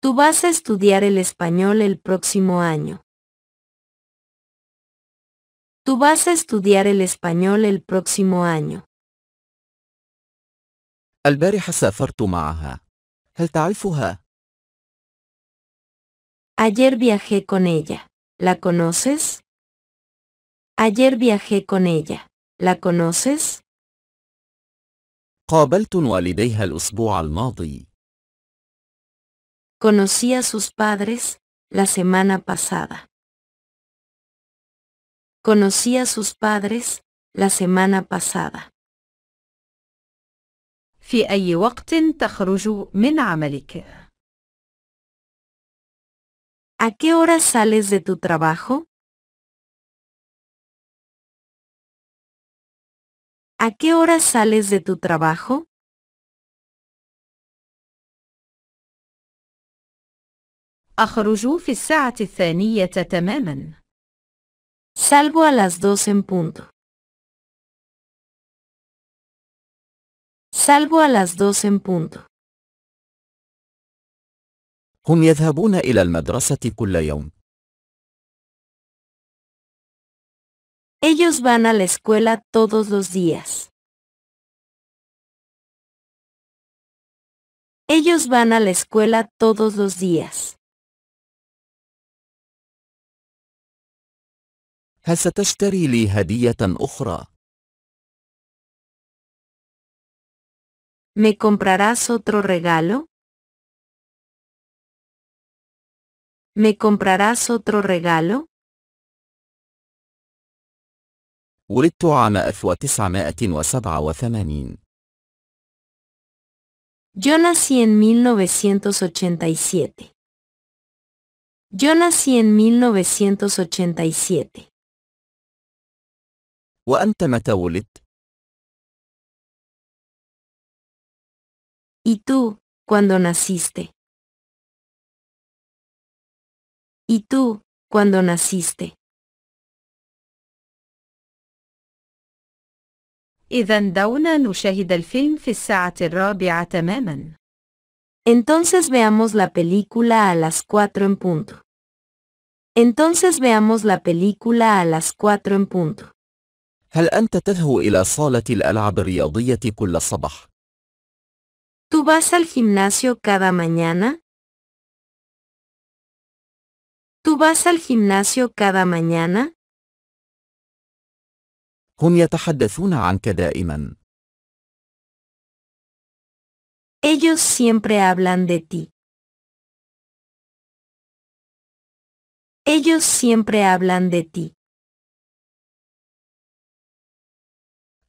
Tú vas a estudiar el español el próximo año. Tú vas a estudiar el español el próximo año. البارحة سافرت معها. هل تعرفها؟ Ayer viajé con ella. ¿La conoces? Ayer viajé con ella. ¿La conoces? Conocí a sus padres la semana pasada. Conocí a sus padres la semana pasada. ¿A qué hora sales de tu trabajo? ¿A qué hora sales de tu trabajo? أخرج في الساعة الثانية تماما. Salvo a las dos en punto. Salvo a las dos en punto. هم يذهبون إلى المدرسة كل يوم. Ellos van a la escuela todos los días. Ellos van a la escuela todos los días. ¿Me comprarás otro regalo? ¿Me comprarás otro regalo? Yo nací en 1987. Yo nací en 1987. ¿Y tú, cuándo naciste? ¿Y tú, cuando naciste? Entonces veamos la película a las cuatro en punto. Entonces veamos la película a las cuatro en punto. ¿Tú vas al gimnasio cada mañana? ¿Tú vas al gimnasio cada mañana? هم يتحدثون عنك دائما. Ellos siempre hablan de ti. Ellos siempre hablan de ti.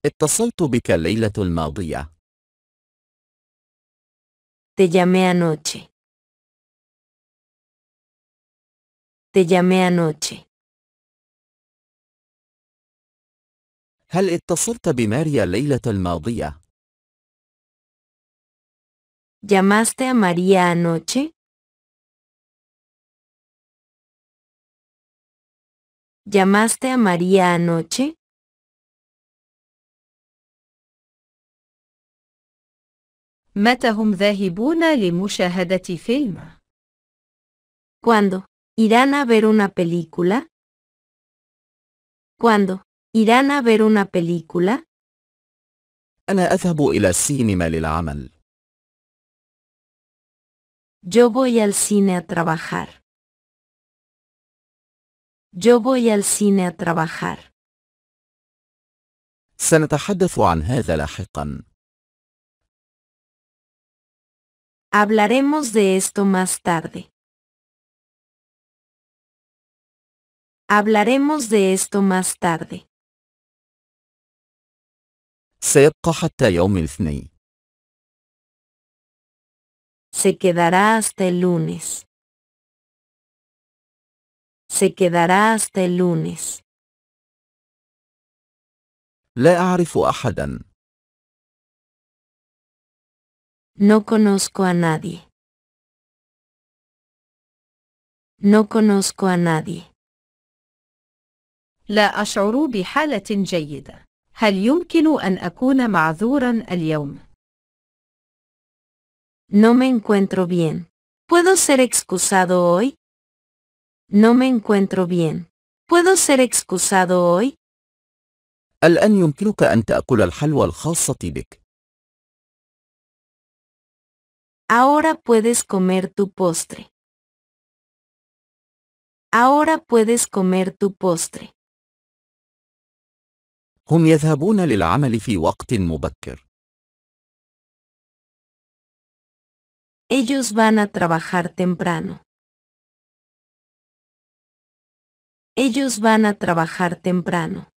اتصلت بك الليلة الماضية. Te llamé anoche. Te llamé anoche. هل اتصلت بماريا الليلة الماضية؟ ¿Llamaste a María anoche? ¿Llamaste a María anoche? متى هم ذاهبون لمشاهدة فيلم؟ ¿Cuándo? ¿Irán a ver una película? ¿Cuándo? ¿Irán a ver una película? Yo voy al cine a trabajar. Yo voy al cine a trabajar. Hablaremos de esto más tarde. Hablaremos de esto más tarde. سيبقى حتى يوم الاثنين. Se quedará hasta el lunes. Se quedará hasta el lunes. لا أعرف أحدا. No conozco a nadie. No conozco a nadie. لا أشعر بحالة جيدة. معذورا اليوم؟ No me encuentro bien. ¿Puedo ser excusado hoy? No me encuentro bien. ¿Puedo ser excusado hoy? يمكنك Ahora puedes comer tu postre. Ahora puedes comer tu postre. للعمل في وقت مبكر. Ellos van a trabajar temprano. Ellos van a trabajar temprano.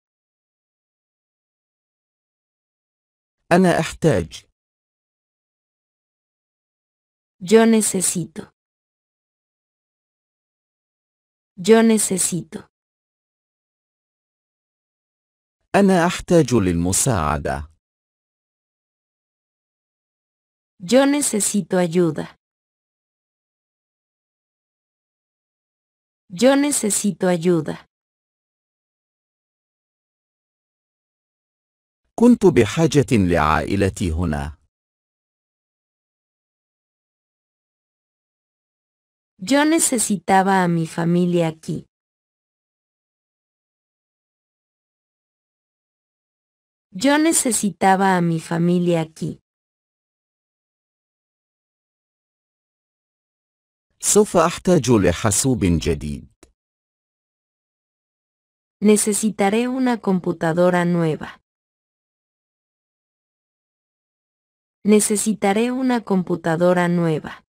أنا أحتاج. Yo necesito. Yo necesito. أنا أحتاج للمساعدة. Yo necesito ayuda. Yo necesito ayuda. كنت بحاجة لعائلتي هنا. Yo necesitaba a mi familia aquí. Yo necesitaba a mi familia aquí. سوف أحتاج لحاسوب جديد. Necesitaré una computadora nueva. Necesitaré una computadora nueva.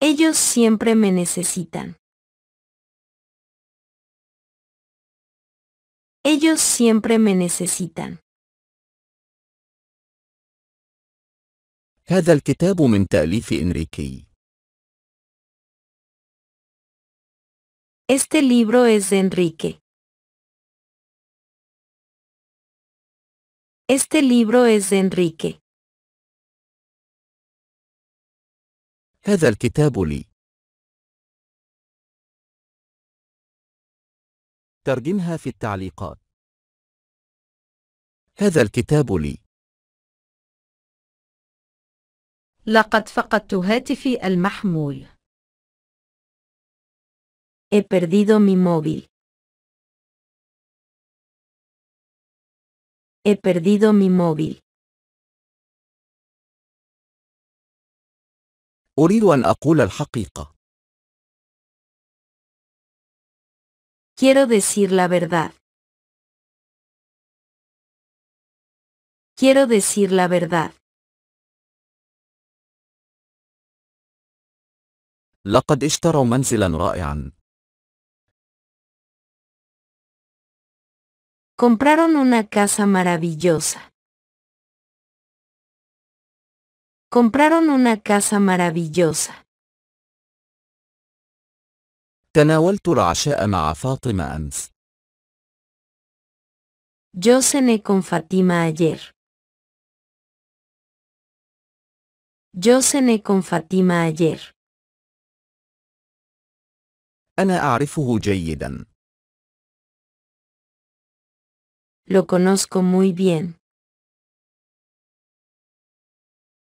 Ellos siempre me necesitan. Ellos siempre me necesitan. Este libro es de Enrique. Este libro es de Enrique. هذا الكتاب لي. ترجمها في التعليقات. هذا الكتاب لي. لقد فقدت هاتفي المحمول. He perdido mi móvil. He perdido mi móvil. Quiero decir la verdad. Quiero decir la verdad. لقد Compraron una casa maravillosa. Compraron una casa maravillosa. مع Fatima Yo cené con Fatima ayer. Yo cené con Fatima ayer. Ana أعرفه Lo conozco muy bien.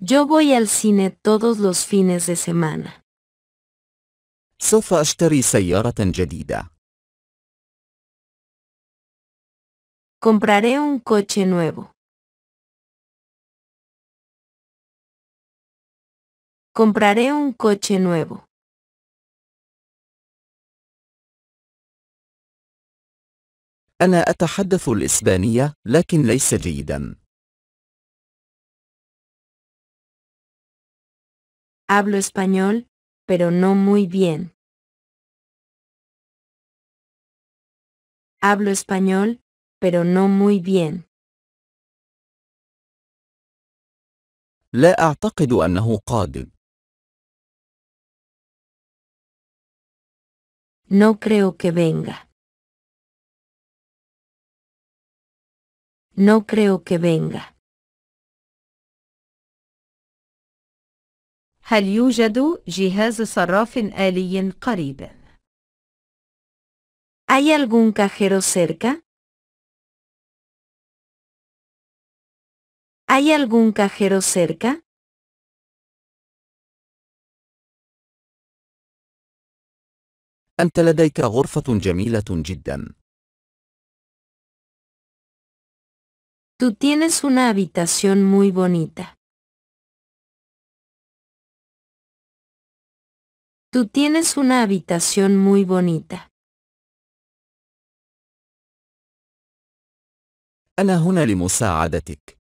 Yo voy al cine todos los fines de semana. سوف أشتري سيارة جديدة. Compraré un coche nuevo. Compraré un coche nuevo. أنا أتحدث الإسبانية لكن ليس جيداً. Hablo español, pero no muy bien. Hablo español, pero no muy bien. أعتقد أنه قادم. No creo que venga. No creo que venga. هل يوجد جهاز صراف آلي قريب؟ هل algún cajero cerca? هل algún cajero cerca? أنت لديك غرفة جميلة جدا. Tú tienes una habitación muy bonita. Tú tienes una habitación muy bonita. أنا هنا لمساعدتك.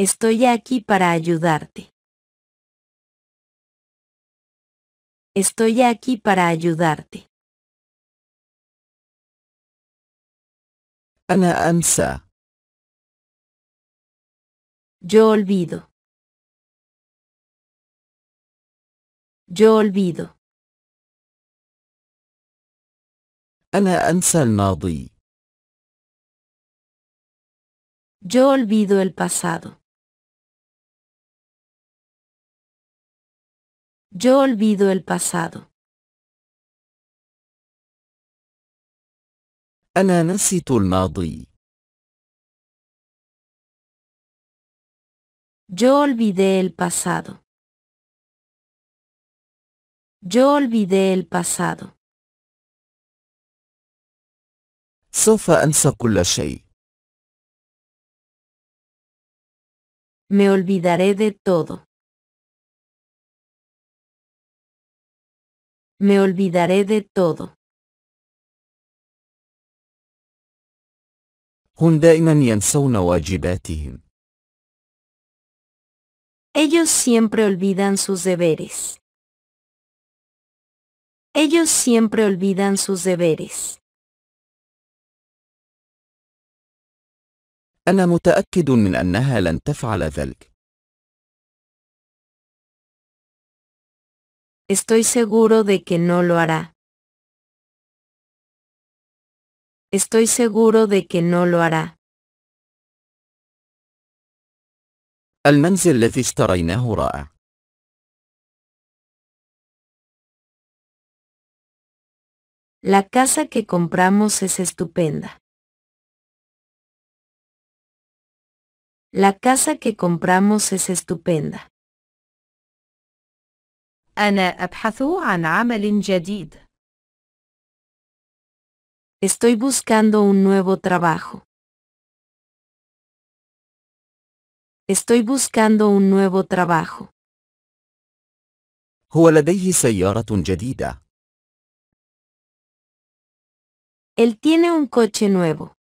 Estoy aquí para ayudarte. Estoy aquí para ayudarte. أنا Yo olvido. Yo olvido. el Yo olvido el pasado. Yo olvido el pasado. أنا el الماضي. Yo olvidé el pasado. Yo olvidé el pasado. سوف أنسى كل شيء. Me olvidaré de todo. Me olvidaré de todo. هم دائما ينسون Ellos siempre olvidan sus deberes. Ellos siempre olvidan sus deberes. من لن تفعل ذلك. Estoy seguro de que no lo hará. Estoy seguro de que no lo hará. المنزل الذي اشتريناه رائع. La casa que compramos es estupenda. La casa que compramos es estupenda. أنا أبحث عن عمل جديد. Estoy buscando un nuevo trabajo. Estoy buscando un nuevo trabajo. هو لديه سيارة جديدة. Él tiene un coche nuevo.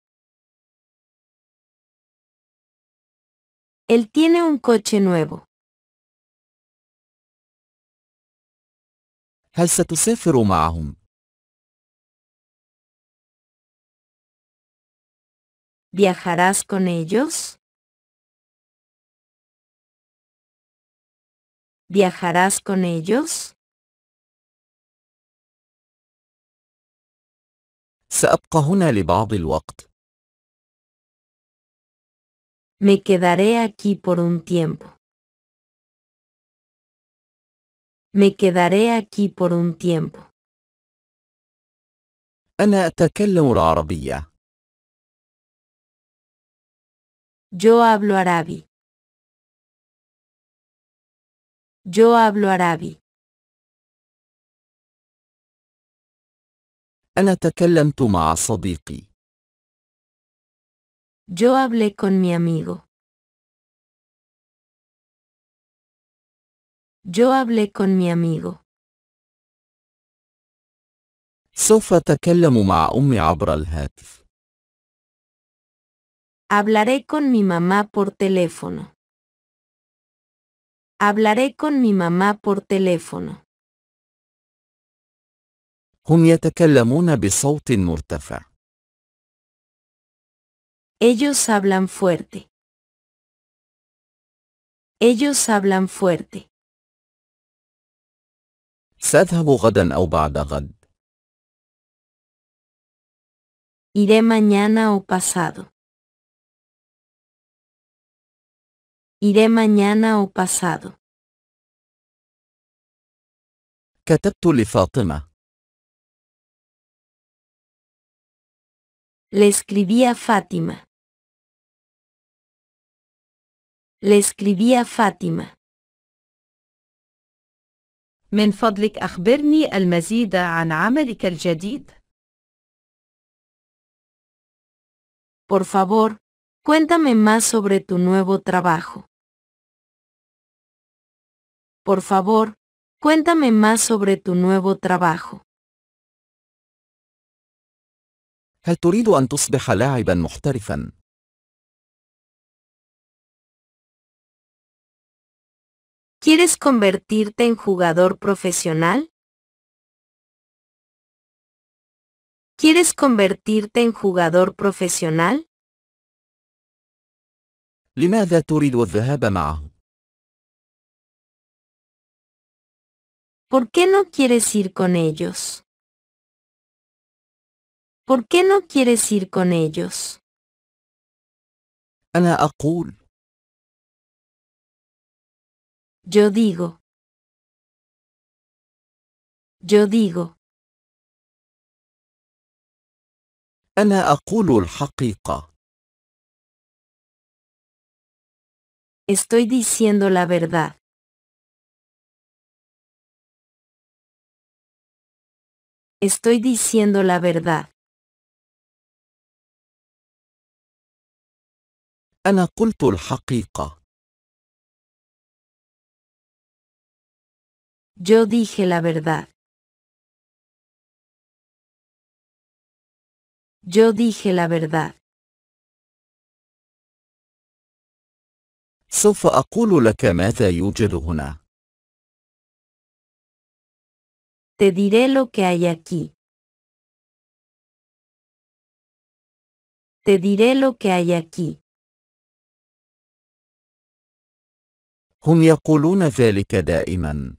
Él tiene un coche nuevo. هل ستسافر ¿Viajarás con ellos? ¿Viajarás con ellos? سأبقى هنا لبعض الوقت. Me quedaré aquí por un tiempo. Me quedaré aquí por un tiempo. أنا أتكلم العربية. Yo hablo árabe. Yo hablo árabe. أنا تكلمت مع صديقي. Yo hablé con mi amigo. Yo hablé con mi amigo. سوف أتكلم مع أمي عبر الهاتف. Hablaré con mi mamá por teléfono. Hablaré con mi mamá por teléfono. هم يتكلمون بصوت مرتفع. Ellos hablan fuerte. Ellos hablan fuerte. سأذهب غدا أو بعد غد. Iré mañana o pasado. Iré mañana o pasado. كتبت لفاطمة. Le escribía Fátima. Le escribía Fátima. فضلك أخبرني المزيد Por favor, cuéntame más sobre tu nuevo trabajo. Por favor, cuéntame más sobre tu nuevo trabajo. ¿Quieres convertirte en jugador profesional? ¿Quieres convertirte en jugador profesional? ¿Por qué no quieres ir con ellos? ¿Por qué no quieres ir con ellos? ¿Ana akul? Yo digo. Yo digo. أنا أقول Estoy diciendo la verdad. Estoy diciendo la verdad. أنا قلت الحقيقة. Yo dije la verdad. Yo dije la verdad. سوف أقول لك ماذا يوجد هنا. Te diré lo que hay aquí. Te diré lo que hay aquí. هم يقولون ذلك دائما.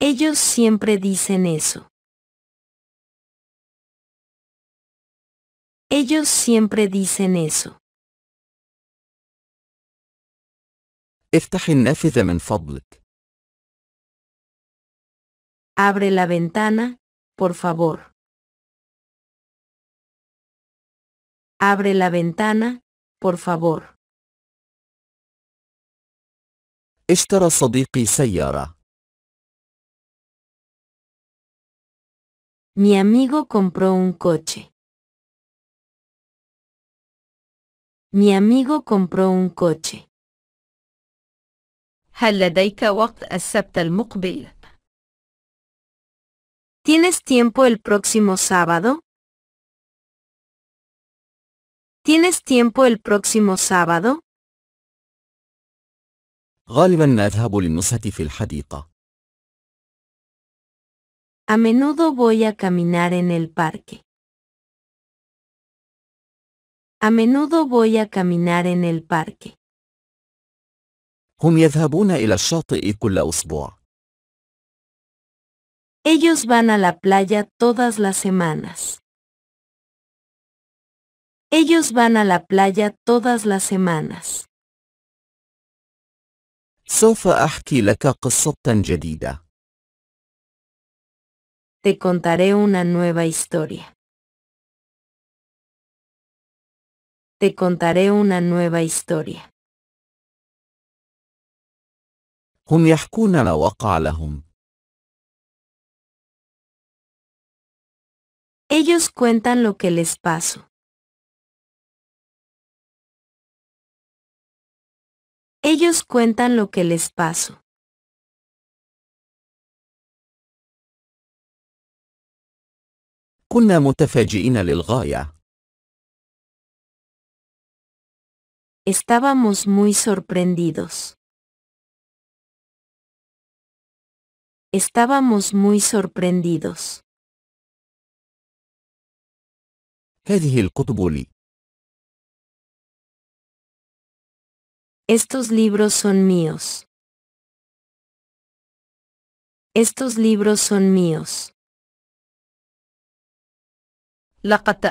Ellos siempre dicen eso. Ellos siempre dicen eso. افتح النافذة من فضلك. Abre la ventana, por favor. Abre la ventana, por favor. Mi amigo compró un coche. Mi amigo compró un coche. ¿Tienes tiempo el próximo sábado? ¿Tienes tiempo el próximo sábado? غالبا ما أذهب للنزهة في الحديقة. A menudo voy a caminar en el parque. A menudo voy a caminar en el parque. هم يذهبون إلى الشاطئ كل أسبوع. Ellos van a la playa todas las semanas. Ellos van a la playa todas las semanas. Te contaré una nueva historia. Te contaré una nueva historia. Ellos cuentan lo que les pasó. Ellos cuentan lo que les pasó. Estábamos muy sorprendidos. Estábamos muy sorprendidos. Estos libros son míos. Estos libros son míos. لقد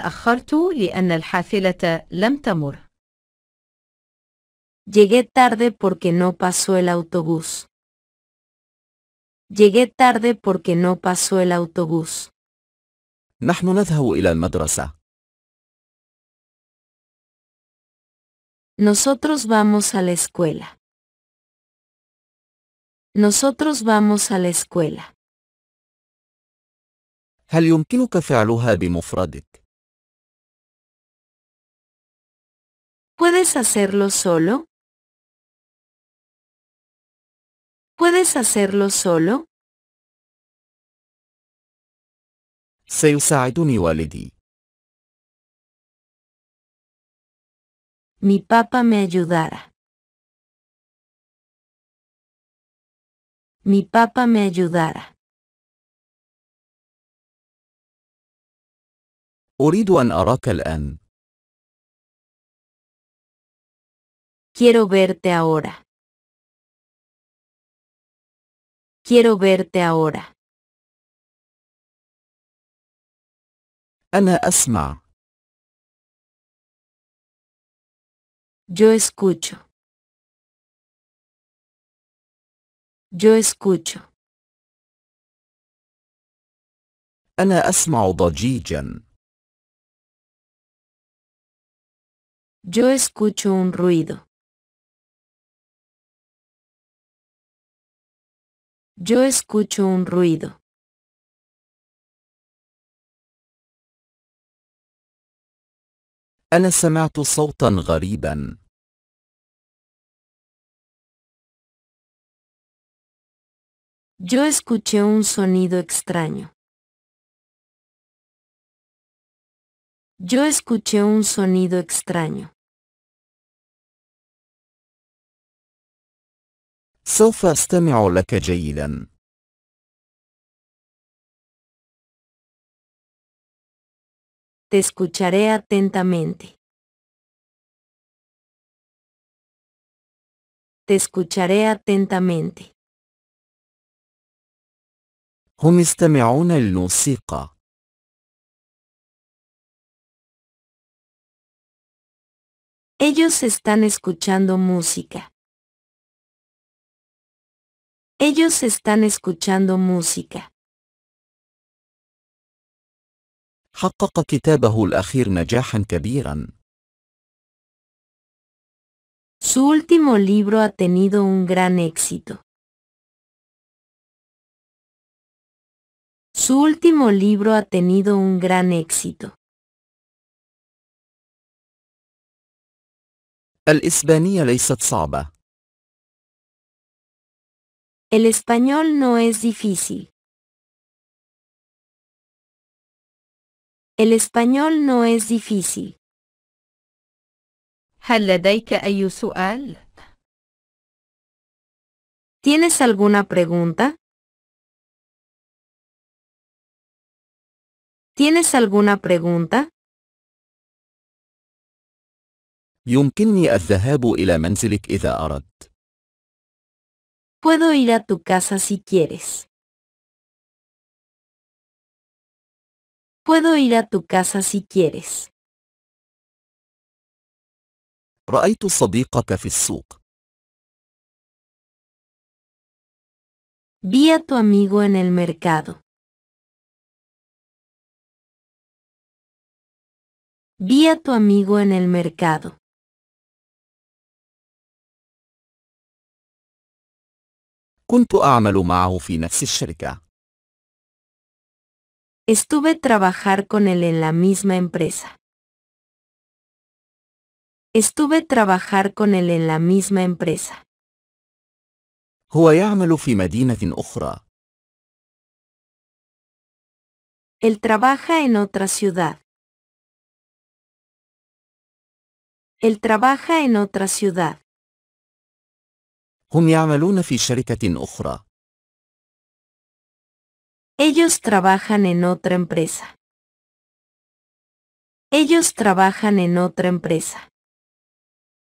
Llegué tarde porque no pasó el autobús. Llegué tarde porque no pasó el autobús. نحن نذهب إلى المدرسة. Nosotros vamos a la escuela. Nosotros vamos a la escuela. هل ¿Puedes hacerlo solo? ¿Puedes hacerlo solo? سيساعدني والدي. mi papá me ayudará. Mi papá me ayudará. أريد أن أراك Quiero verte ahora. Quiero verte ahora. Ana asma. Yo escucho. Yo escucho. Ana أسمع ضجيجا. Yo escucho un ruido. Yo escucho un ruido. Ana سمعت صوتا غريبا. Yo escuché un sonido extraño. Yo escuché un sonido extraño. سوف Te escucharé atentamente. Te escucharé atentamente. Ellos están escuchando música. Ellos están escuchando música. Su último libro ha tenido un gran éxito. Su último libro ha tenido un gran éxito. El español no es difícil. El español no es difícil. ¿Tienes alguna pregunta? ¿Tienes alguna pregunta? Puedo ir a tu casa si quieres. Puedo ir a tu casa si quieres. Vi a tu amigo en el mercado. Vi a tu amigo en el mercado. كنت أعمل Estuve trabajar con él en la misma empresa. Estuve trabajar con él en la misma empresa. هو يعمل في مدينة أخرى. Él trabaja en otra ciudad. Él trabaja en otra ciudad. Ellos trabajan en otra empresa. Ellos trabajan en otra empresa.